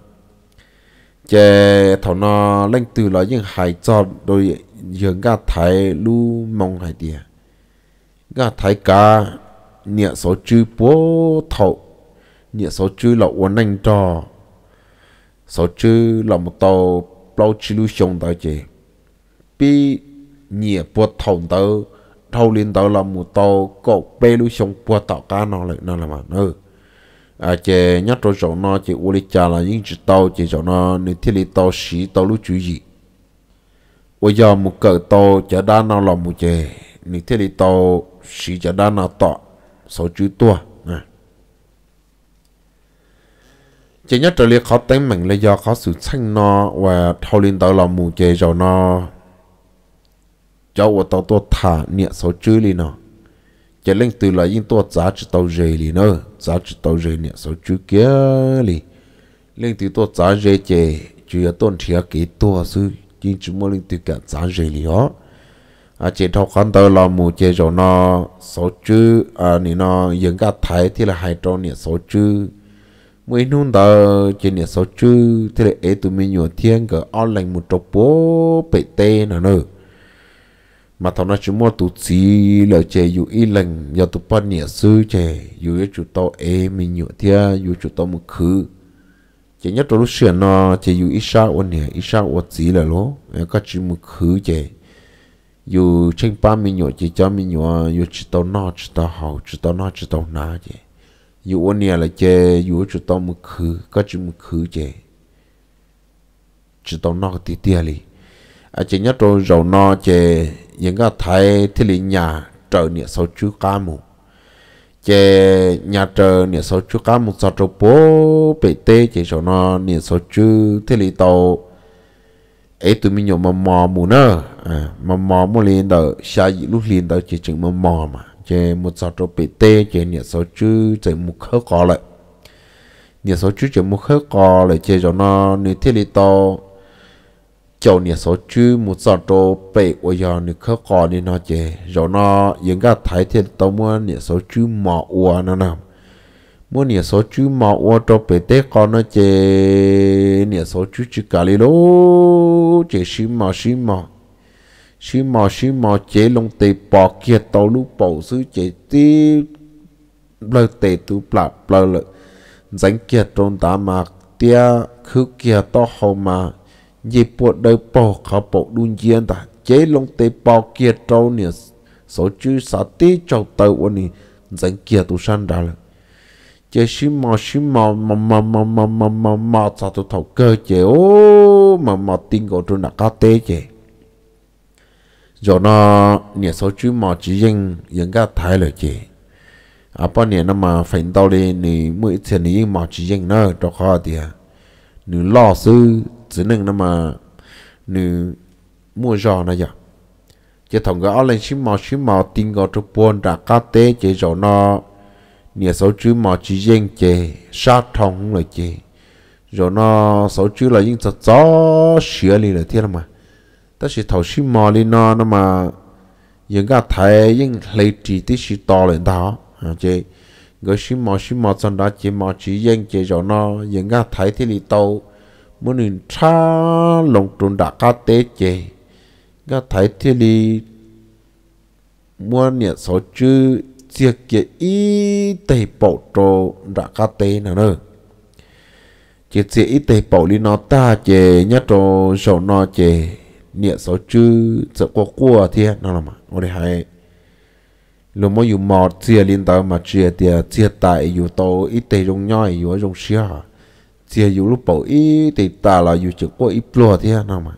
chè thằng nó lên từ là những hải cho đôi những cái thái lu mong hải địa cái thái cá nhẹ số chữ bố thầu nhẹ số chữ là uốn anh trò số chữ là một tàu bao chữ lu xong đó chế, bi nhẹ bố thầu đó thâu liên tàu là một tàu cổ bê lưu sông bùa tàu cá nó lại nó là mà nó à chè nhắc rồi chỗ nó chỉ u lý cha là những chữ tàu chỉ chỗ nó nên thiết lý tàu sĩ tàu lưu chú gì bây giờ một cỡ tàu chả đa nó là một chè nên thiết lý tàu sĩ chả đa nó tọ sáu chữ tua à chè nhắc trở liệt khó tính mình là do khó sự xanh nó và thâu liên tàu là một chè chỗ nó cháu và tao tôi thả nhẹ sáu chữ li nó chỉ linh từ là những tôi giá trị tao dễ li nó giá trị tao dễ nhẹ sáu chữ kia li lên từ tôi giá dễ chè chỉ là tôn thiệt kỹ tôi sư chính chúng mới lên từ cả giá dễ li đó à chỉ thâu khăn tao là mù chế rồi nó sáu chữ à nị nó những cái thái thì là hai trâu nhẹ sáu chữ mỗi nung đó chỉ nhẹ sáu chữ thì là ấy tụi mình nhổ thiên cả online một trâu bố bể tê nữa nữa mà thằng nó chỉ mua tụ chỉ là chè dù y lần giờ tụ bao nhiêu sư chè dù chủ tàu em mình nhựa thia dù chủ tàu một khứ chỉ nhất lúc xuyên nó chỉ dù ít sao ôn nè ít sao ôn chỉ là lố em có chỉ một khứ chè dù trên ba mình nhựa chỉ cho mình nhựa dù chỉ tao nọ chỉ tao hậu chỉ tao nọ chỉ tao ná chè dù ôn nè là chè dù chủ tàu một khứ có chỉ một khứ chè chỉ tao nọ thì tiền liền à chỉ nhớ trong dầu no chè những cái thầy thì lý nhà trợ nhẹ sau chú cá mù chè nhà trợ nhẹ sau chú cá mù sau trâu bố bể tê chè dầu no nhẹ sau chú thì lý tàu ấy tụi mình nhộn mò mù nữa à mò mò mù liền đỡ xa dị lúc liền đỡ chỉ chừng mò mò mà chè một sau trâu bể tê chè nhẹ sau chú chè một khớ có lại nhẹ sau chú chè một khớ có lại chè dầu no nhẹ thì lý tàu chầu nhà số chú một sọ trô bể của giờ nửa khóc cò đi nó chè rồi nó những cái thái thiên tông mua nhà số chú mỏ ua nó nào mua nhà số chú mỏ ua trô bể tế con nó chè nhà số chú chỉ cả lì lô chè xí mỏ xí mỏ xí mỏ xí mỏ chè lông tê bỏ kia tàu lúc bầu sư chè tí lơ tê tu plà plà lợ dánh kia trôn tá mạc tia khứ kia to hầu mạc dì bộ đời bỏ khá bộ đun nhiên ta chế lông tế bỏ kia trâu nè số chứ xa tí châu tàu ổn nè dành kia tù sàn chế xí mò xí mò mò mò mò mò mò mò mò xa tù thảo chế ô mò mò tinh gỗ trù nạ cá chế rồi nó nè số chứ mò chỉ dành những cái thái lời chế à bao nè nó mà phải đau nè mỗi tiền nè mò chỉ dành nó cho khó thì nè lo sư 只能那么你 mua giò này giờ chỉ thằng cái ở lên xí mò xí mò tin gọi cho buồn đã cá tế chỉ rồi nó nhà sáu chữ mò chỉ riêng chỉ sát thông là chỉ rồi nó sáu chữ là những thật gió sửa đi là thiên mà ta chỉ thầu xí mò đi nó nó mà những cái thấy những lấy chỉ tí xí to lên đó chỉ người xí mò xí mò trong đó chỉ mò chỉ riêng chỉ rồi nó những cái thấy thì đi tàu muốn nên cha lòng trốn đã cá tế chế ga thái thiên lý muốn nhận số chữ chia kia y tế bảo trô đã cá tế nào nữa chỉ chỉ ít tế bảo lý nó ta chế nhất trô sổ nó chế nhận số chữ sợ qua qua thiên nào là mà ở đây hay lo mo dùng mọt chia liên tao mà chia tia chia tại yu to ít tê dùng nhoi yu rong xia thì dù lúc bảo ý thì ta là dù chỉ có ít lúa thế nào mà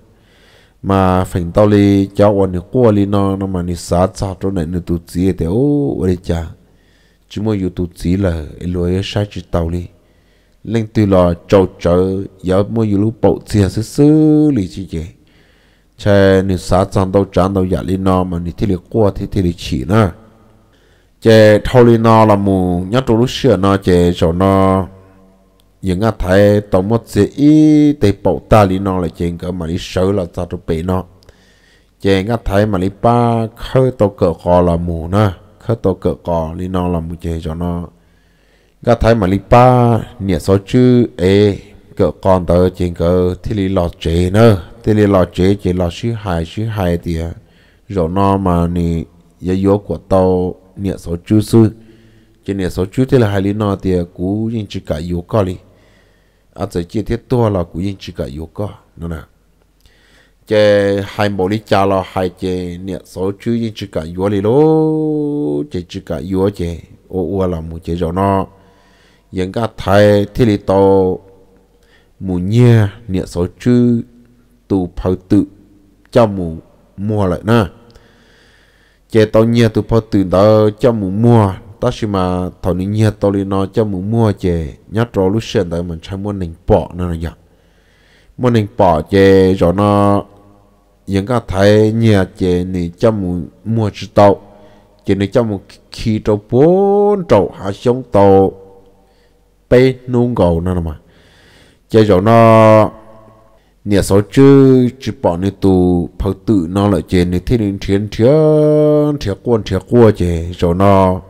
mà phình tao li cháu anh được qua li nó nó mà ni sát sát chỗ này nó tụt gì thì ô ở đây cha chỉ mới dù tụt gì là lúa sai chỉ tao li lên từ là trâu chở giờ mới dù lúc bảo gì sẽ xử lý gì vậy chè ni sát sao tao chán tao giả li nó mà ni thì li qua thì thì li chỉ nữa chè thâu li nó là mù nhất chỗ lúc xưa nó chè cho nó những cái thầy tổ một sĩ ý thì bộ ta lý nó là chuyện cơ mà lý sớ là sao tụ bị nó chuyện cái thầy mà lý ba khơi tổ cỡ cò là mù nữa khơi tổ cỡ cò lý nó là mù chơi cho nó cái thầy mà lý ba nhẹ số chữ e cỡ con tới chuyện cơ thì lý lo chế nữa thì lý lo chế chỉ lo chữ hài chữ hài thì rồi nó mà nè yếu yếu của tao nhẹ số chữ sư chỉ nhẹ số chữ thì là hai lý nó thì cú nhưng chỉ cả yếu có lý à giờ chia thế tua là cũng yên chỉ cả yêu cơ nữa nè chế hai bộ lý cha là hai chế niệm số chữ yên chỉ cả yêu lý lô chế chỉ cả yêu chế ô ô là một chế rồi nó yên cả thầy thế lý to mù nhia niệm số chữ tu phật tự cho mù mua lại nè chế tao nhia tu phật tự đó cho mù mua ta chỉ mà thầu nín nhiệt tao liền nó cho mượn mua chè nhát trò lúc xem tại mình chơi mua nành bỏ nó nha, mua nành bỏ chè rồi nó những cái thấy nhà chè này cho mượn mua chỉ tàu chè này cho mũ khi trâu bốn trâu hạ xuống tàu bê nung gầu nó mà chè rồi nó nhà số chứ chứ bỏ nơi tu, phật tử nó lại chè này thế nên thiên thiên thiên quân thiên quan chè rồi nó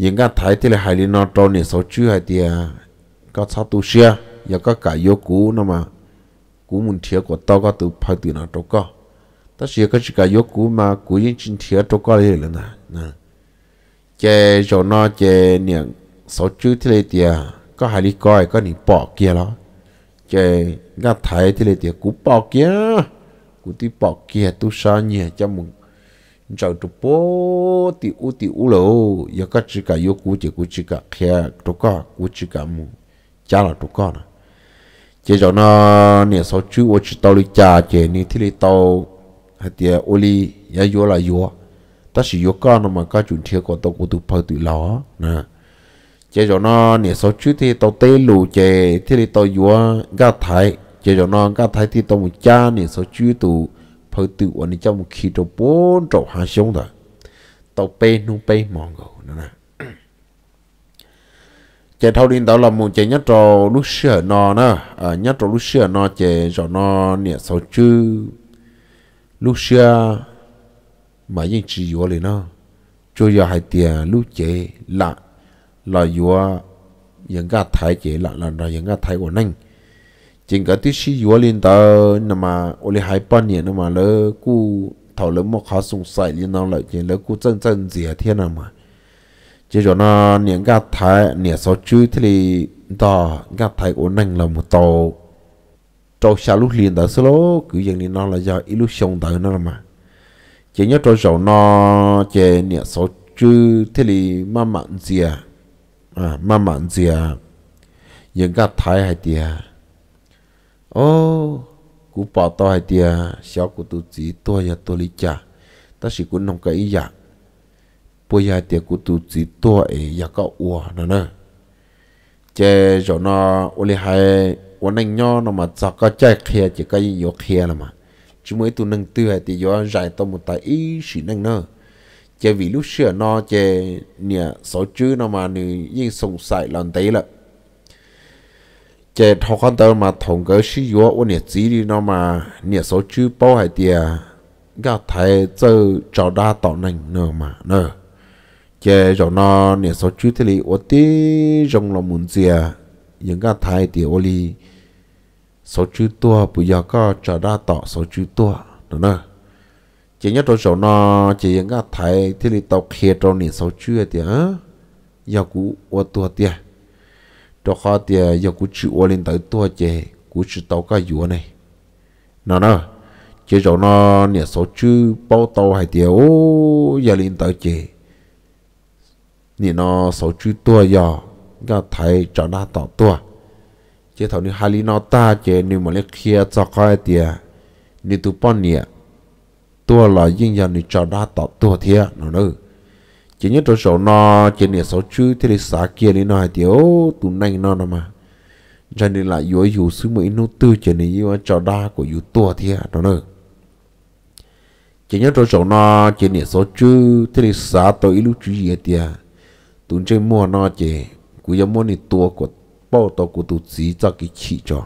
人家睇啲嚟係你那當年所住係啲啊，個差都些，有個解藥股那麼股門貼個刀個都拍對那刀個，但是個是解藥股嘛，股已經貼刀個嚟了呢，那這就那這年所住啲嚟啲啊，個係你改個你搏嘅咯，這人家睇啲嚟啲股搏嘅，股啲搏嘅都生意就冇。chào tụ bố ti u ti u lô giờ các chị cả yêu cú chị cú chị cả kia tụ cả cú chị cả mu cha là tụ cả nè chỉ cho nó nè sau chú ô chị tao đi cha chị nè thì đi tao hay tiệt ô li giờ yêu là yêu ta chỉ yêu cả nó mà các chuyện thiệt có tao cú tụ phải tụ lo nè chỉ cho nó nè sau chú thì tao tê lù chị thì đi tao yêu gà thái chỉ cho nó gà thái thì tao mu cha nè sau chú tụ phải tự ở cho trong khi trâu bốn trâu hai xuống thôi tàu pe nung pe mòn gò nè chạy thâu điên tàu là một chạy nhất trâu lúc sửa nò nè à, nhất trâu lúc sửa nò chạy cho nò nè sáu chữ lúc xưa mà những chỉ yếu lên nè, cho giờ hai tiền lúc chế là là yếu những cái thái chế là là là những cái thái của nành chính cái thứ gì vừa lên ta nằm mà ô lê hai ba năm nằm mà lỡ cú thảo lỡ một khó sung sài liên nào lại chỉ lỡ cú chân chân gì thiên nào mà chỉ cho nó niệm cái thái niệm số chữ thì đó cái thái của năng là một tàu tàu xa lúc liền đó số lô cứ dạng liên nào là do illusion đó nó mà chỉ nhớ trâu sầu nó chỉ niệm số chữ thì mà mặn gì à mà mặn gì à những cái thái hay gì à? ô cú bỏ to hay tia xéo của tu chỉ to ya tôi lý cha ta chỉ cũng nông cái dạ. ya bây giờ tia của tu chỉ to ấy ya dạ có ua nè nè chế rồi nó ô lý hay ô nành nhau nó mà cho có chơi kia chỉ có gì vô khía là mà chứ mới tu nâng tư hay thì do giải tao một tay, ý sĩ nâng nè chế vì lúc xưa nó chế nè số chữ nó mà nè nhưng sùng sài lần đấy là chế thọ con tàu mà thằng cái sử dụng ôn nhiệt gì đi nó mà nhiệt số chữ bao hay tiền gạo thấy giờ cho đa tạo nành nữa mà nữa chế rồi nó nhiệt số chữ thế này ôn tí trong lòng muốn gì à những gạo thấy thì ôn đi số chữ tua bây giờ có cho đa tạo số chữ to, nữa nữa chỉ nhất rồi chỗ nó chỉ những gạo thấy thế này tạo kia trong nhiệt số chữ tiền giờ cũ ôn tua tiền cho khó thì giờ cũng chịu ô lên tới tua chè cũng chịu tàu cá dùa này nó nó chế chỗ nó nhà số chữ bao tàu hay thì ô giờ lên tới chè nè nó số chữ tua giờ nghe thấy cho nó tàu tua chế thầu như hai nó ta chế nếu mà lấy kia cho coi thì nếu tụi bọn nè tua là riêng giờ nếu cho nó tàu tua thiệt, nó nữa chỉ nhất trong số nó chỉ niệm sáu chữ thì xã kia đi nó hay thiếu tụ nành nó nó mà cho nên là yếu yếu sư mới nó tư chỉ này yếu cho đa của yếu tua thì à đó nữa chỉ nhất trong số nó chỉ niệm sáu chữ thì xã tôi tới lúc chữ gì thì à tụ chơi mua nó chỉ cú yếu mua này tua của bao tàu của tụ chỉ cho cái chỉ cho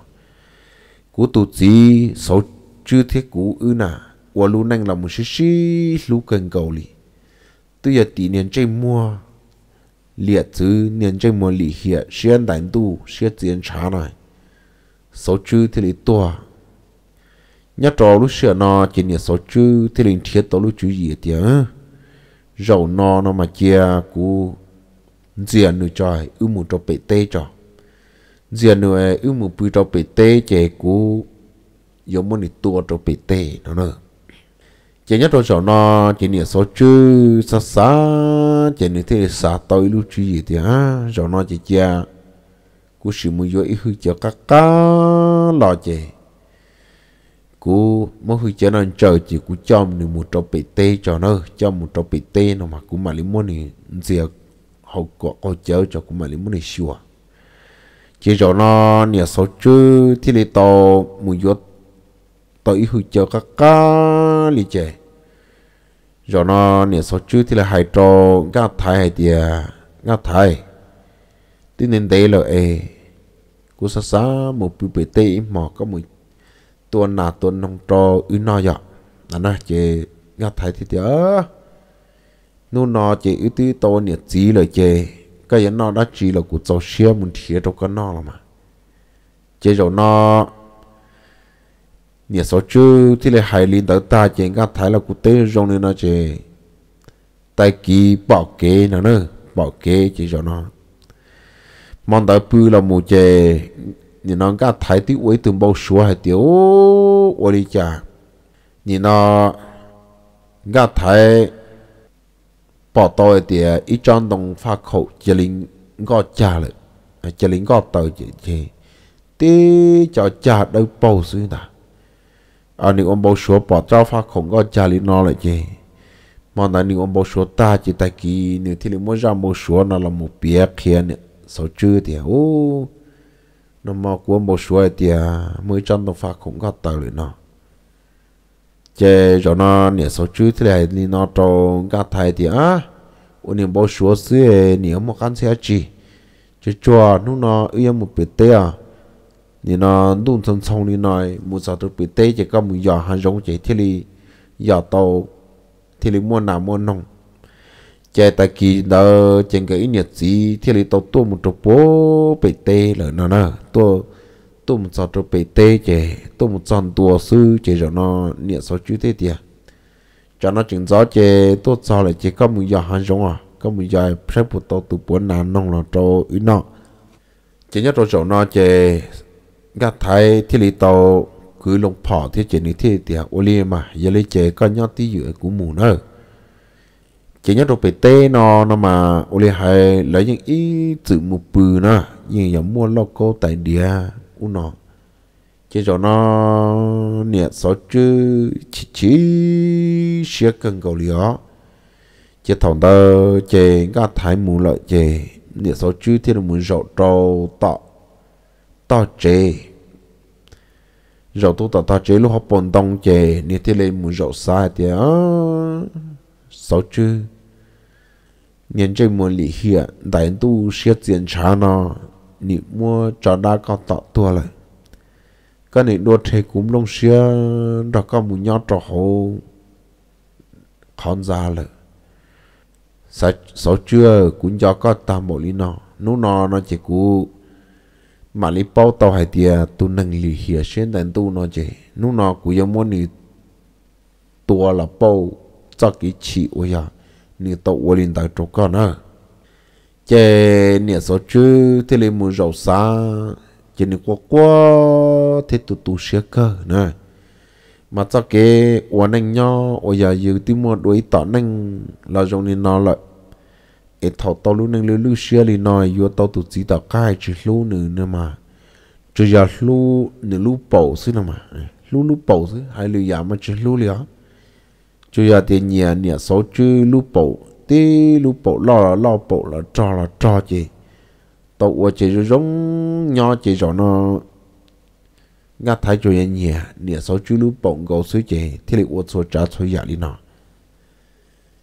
của tụ chỉ số chữ thế của ư nà qua luôn nành là một số số lúc cần cầu liền tôi giờ tí niên chơi mua liệt chứ niên chơi mua lì hiện xuyên đánh tu xuyên tiền trả này số chữ thì lì tua nhớ trò lúc xưa nó chỉ niên số chữ thì lì thiết tổ lúc chữ gì tiếng rầu nó nó mà chia cú diện nữa trời ưu mù cho bể tê cho diện nữa ưu mù bùi cho bể tê chè cú giống món này tua cho bể tê nó nữa chỉ nhất rồi nó chỉ niệm số chữ xa sa chỉ niệm thế xa tới lúc chữ gì thì á rồi nó chỉ chia cú sự mua vô ít hư cho các cá lo chè cú mỗi hư cho nên chờ chỉ cú cho mình một trâu bể tê cho nó cho một trâu bể tê nó mà cú mà lấy mua thì giờ hậu quả cô chớ cho cú mà lấy mua này sửa chỉ rồi nó niệm số chữ thì lấy tàu mua vô tới hư cho các cá li chè rồi nó nè số chữ thì là hai trò ngã thái hay thì ngã thái tin nên đấy là e cú sa sa một bự bự tê mà có một tuần nà tuần nông trò ư no dọ là nó chè ngã thái thì thì ơ nu nó chè ư tí to nè chỉ là chè cái nó đã chỉ là cú cho xe muốn thiệt đâu có nó mà chè rồi nó nhà số chứ thì là hai linh tới ta chỉ ngắt thái là cụ tế rong nữa nó chỉ tại kỳ bỏ kế nó nữa bỏ kế chỉ cho nó mang tới bự là một chế nhà nó ngắt thái thì uế từng bao số hai tiểu ô đi cha nhìn nó ngắt thái bỏ cái, thì ít trong đồng pha khẩu chỉ linh ngõ cha lại chỉ linh ngõ tàu chỉ chỉ tí cho cha đâu bao xứ nào à những ông số bỏ trao pha không có trả lý nó lại chứ mà là những ông bầu số ta chỉ tại kỳ nếu thì muốn ra bầu số nó là một bia kia nữa sau chứ thì ô nó mà của bầu số thì mới trong đồng pha không có tờ lại nó chứ rồi nó nếu sau chứ thì lại nó trong các thầy thì á ông những bầu số xưa nếu mà căn xe chỉ chỉ cho nó nó một bề tê à một một giờ giờ giờ được chỉ chỉ có tàu mua mua 你那农村村里呢，木早都被逮着，个木药还溶解，这里药到这里莫拿莫弄。chạy tại kỳ đó trên cái nhật gì thì lấy tàu tua một trục bố bể tê là nó nè tua tua một giờ được bể tê chạy tua một sọt tua sư chạy rồi nó nhẹ sau chú thế tiệt cho nó chừng gió chạy tua sau lại chỉ có một giờ hàng giống à có một giờ phép một tàu từ bốn năm nông là tàu ý nọ chỉ nhất rồi chỗ nó chạy gà thái thì lý tàu cứ lông phỏ thì chế này thì thì ô li mà giờ lấy chế có nhau tí giữa của mù nữa chế nhau đồ bể tê nó nó mà ô li hay lấy những ý chữ mù bự nó nhưng giống mua lo cô tại địa u nó chế cho nó nhẹ sáu chữ chỉ chỉ sẽ cần cầu lý đó chế thằng tơ chế gà thái mù lợi chế nhẹ sáu chữ thì là muốn rộ trâu tọt to chế rau tu tao tao chế lúc họ bồn đông chế nên thế lên muốn rau sai thì á sao chứ nên chơi muốn lì hiệp đại tu siết tiền trả nó nị mua cho đa con tọ tua lại cái này đua thế cũng long xia đó có muốn nhau trò hồ con ra là sao chưa cũng cho có ta một lý nó nó nó nó chỉ cú mà lý bao tàu hay tiề tu năng lì hiền xuyên đến tu nó chứ, nu nó cũng giống muốn nị tua là bao cho cái chị ôi à nị tàu ôi linh tại chỗ con à chơi nị số chứ thế lấy mua rau xa chơi nị quá quá thế tu tu xe cơ nè mà cho cái ôi năng nhau ôi à giờ tìm mua đối tỏ năng là giống như nó lại cái thọ to lu nâng lu lu xia li nói yo to tu chỉ tạo cái chỉ lu nữa mà chỉ giờ lu nữa lu bầu xí nữa mà lu lu bầu xí hay lu giờ mà chỉ lu liền chỉ giờ thì nhà nhà số chữ lu bầu tí lu bầu lo là lo bầu là trò là trò gì tàu ở giống nhau chỉ rõ nó ngã thái cho nhà nhà nhà số chữ lu bầu gấu xí chị thì lại ở số trả số giờ đi nào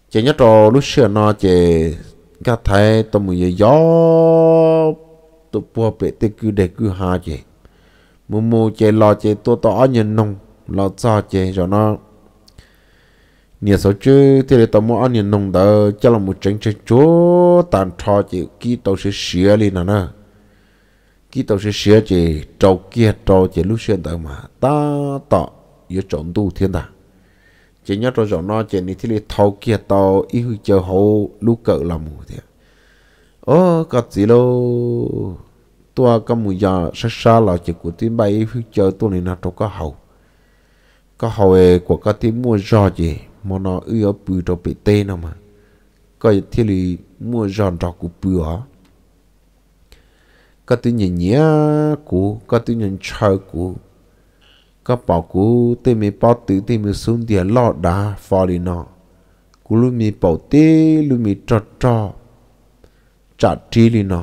chỉ nhớ trò lúc xưa nó chỉ cả thầy tôi muốn gió tôi bùa bể tê cứ để cứ hà chê mù mù chê lo chê tôi tỏ nhận nông lo cho chê cho nó nhiều số chứ thì là tôi muốn ăn nhận nông đó cho là một chân chân chúa tàn trò chê kí tôi sẽ sửa lên nè nè kí tôi sẽ sửa chê trâu kia trâu chê lúc xưa đó mà ta tỏ yếu trộn tu thiên đàng chỉ nhớ rồi rồi nó chỉ ní thì thâu kia tàu ý hư chờ hậu lú cỡ là mù thế ô có gì đâu tôi có mù giờ xa xa là chỉ của tiếng bay hư chờ tôi này nó trong có hậu có hậu của cái tiếng mua giò gì mà nó ư ở bự trong bị tê nào mà coi thì lì mua giòn trọ của bự á có tiếng nhẹ nhẹ của có tiếng nhẹ chờ của ก็ปอกูเตมีปอตือเตมีสุนเดียลอดดาฟอลีนอกูลูมีปอเตลูมีจอจอจัดทีลีนอ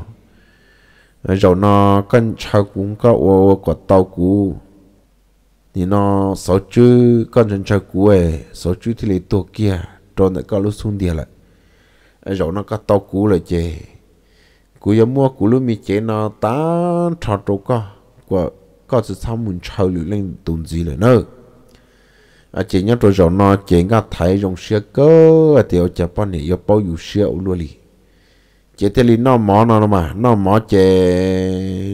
เรานอกันชากุงก็โอกดเตากูนี่นอสอจื้อกันฉันชากูเอสอจื้อที่เลยตัวเกียตอนนั้นก็รู้สุนเดียละเรานอก็เตากูเลยเจกูยังมัวกูลูมีเจนอตาทอดตัวก็กว่า có sự tham mình trâu lưu lên tùn gì lại nữa à chỉ nhớ rồi rồi nó chỉ nghe thấy trong xe cơ à thì ở chả bao này có bao nhiêu xe u luôn đi chị thấy lì nó mỏ nó mà nó mỏ chỉ,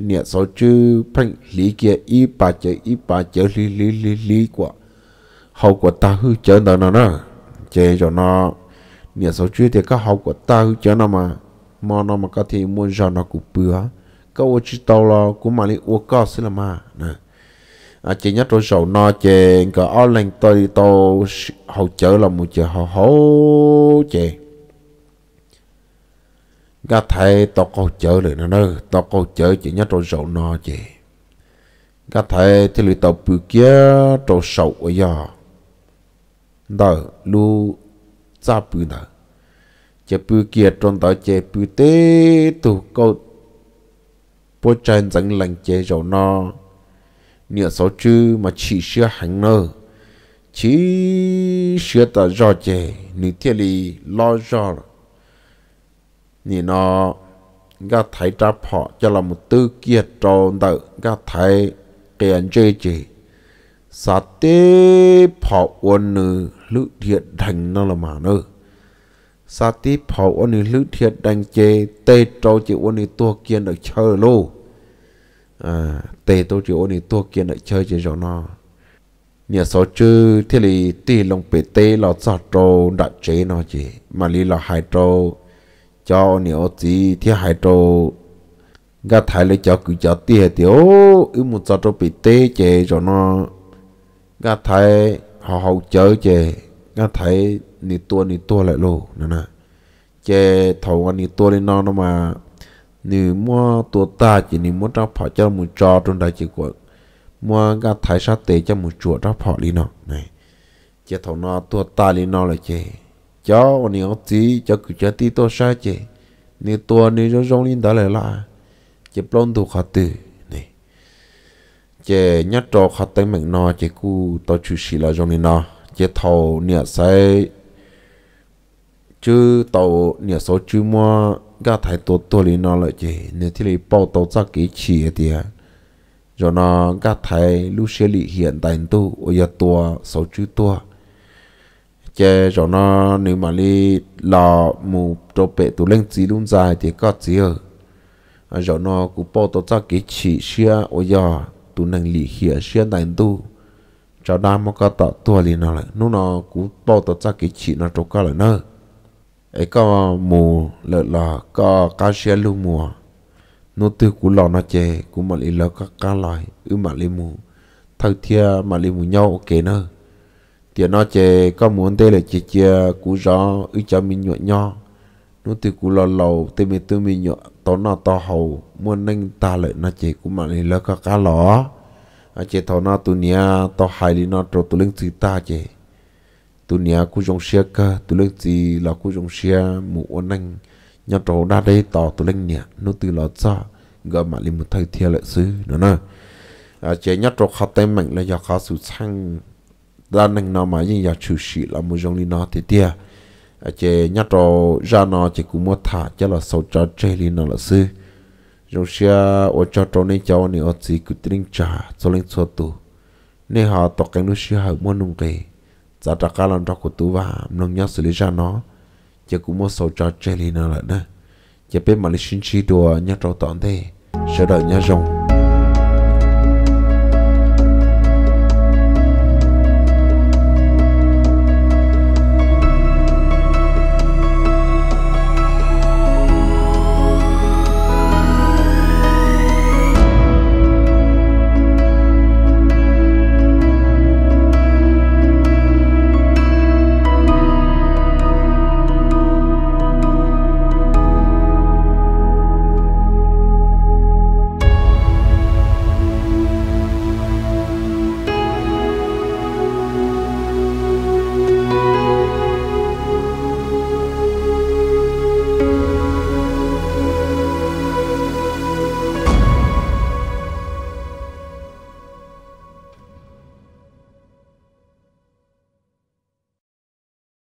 nhẹ số chứ phanh lý kia y ba chị y ba chị lý lý lý lý quá hậu quả ta hư chớ đó nó nó chị rồi nó nhẹ số chứ thì có hậu quả ta hư chớ nó mà mò nó mà có thể muốn cho nó cũng bừa câu chỉ tàu lo của mà li uo co xí là mà nè à chỉ nhất rồi sầu no chè cả o lành tôi tàu hỗ trợ là một chè hỗ hậu chè gà thầy tàu câu chở được nè nè tàu câu chở chỉ nhất rồi sầu no chè gà thầy thì lì tàu bự kia tàu sầu ở giờ đó lu cha bự đó chè bự kia trong đó chè bự tê tụ câu bố chân dẫn lành chế dầu no nửa số chữ mà chỉ xưa hành nơ chỉ xưa ta rõ chế nữ thiên lý lo rõ nỉ nó gà thái trả phọ cho là một tư kia tròn đợi gà thấy kèn chê chế sa tế phọ ôn nữ lữ thiệt thành nó là mà nơ sa tế phọ ôn nữ lữ thiệt đành chế tê trâu chế ôn nữ tua kia được chờ lô à tê tôi chỉ ôn thì tôi kia lại chơi chơi cho nó nhà số chứ thế thì tì lòng bể tê là sao trâu đã chế nó chỉ mà lý là hai trâu cho nhiều gì thì hai trâu gà thái lấy cho cứ cho tì hệ tiểu ư một sao trâu bể tê chế cho nó gà thái họ hậu chơi chế gà thái ni tua ni tua lại lô nè nè chế thầu anh ni tua lên nó mà nếu mua tổ ta chỉ nếu mua trao phỏ cho một trò trong đại chỉ của mua ga thái sát tế cho một chùa trao phỏ đi nọ này chỉ thầu nọ tổ ta đi nọ là chế cho anh ông tí cho cứ cho tí tổ sai chế nếu tổ nếu rong rong lên đó lại là chỉ plon tu khát tử này chỉ nhát trò khát tay mình nọ chỉ cú tổ chủ sĩ là rong lên nọ chỉ thầu nhà sai chứ tàu nhà số chứ mua gà thái tổ tổ lý nó lợi chứ nếu thì lý bao tổ cho kỹ chỉ thì rồi nó gà thái lúc xe lý hiện tại tu ở giờ tua sáu chữ tua chứ rồi nó nếu mà lý lò mù trâu bệ tụ lên chỉ luôn dài thì có chỉ ở à, rồi nó cũng bao tổ cho kỹ chỉ xe ở giờ tụ năng lý hiện xe tại tu cho đam mà có tạo tua lý nó lại nó nó cũng bao tổ cho kỹ chỉ nó trâu cả lại nữa ấy có mù lợ lò có cá xe lưu mùa nô tư của lò nó chè của mà lì lò các cá loài ư mà lì mù thâu thia mà lì mù nhau ok nữa tiền nó chè có muốn tê là chè chè cú gió ư cho mình nhọ nho nô tư của lò lầu tê mê tư mình nhọ tỏ nó to hầu muốn nâng ta lại nó chè của mà lì lò các cá lò chè thọ nó tụ nia to hài lì nó trộn tụ lưng chữ ta chè tu nhà cú dòng xe cơ tu lên gì là cú dòng xe mũ ôn anh nhà trò đa đây tỏ tu lên nhà nó từ là xa gỡ mà lên một thời thiệt lại xứ nữa nè à chế nhà trò khát tay mạnh là giờ khá sụt sang ra nành nào mà như giờ chủ sĩ là một dòng đi nó thế tia à chế nhà trò ra nó chế cũng mua thả cho là sau cho chơi lên nó là xứ dòng xe ở cho trò này cháu này ở gì cứ tiếng trả cho lên số tu nên họ tỏ cái nó xe hơi mua nung cái giờ trả cá lần trọc của tu và nông nhớ xử lý ra nó giờ cũng mua sầu cho chơi lì nữa là nữa giờ biết mà lý xin chi đùa nhớ trâu tọn thế sợ đợi nhớ rồng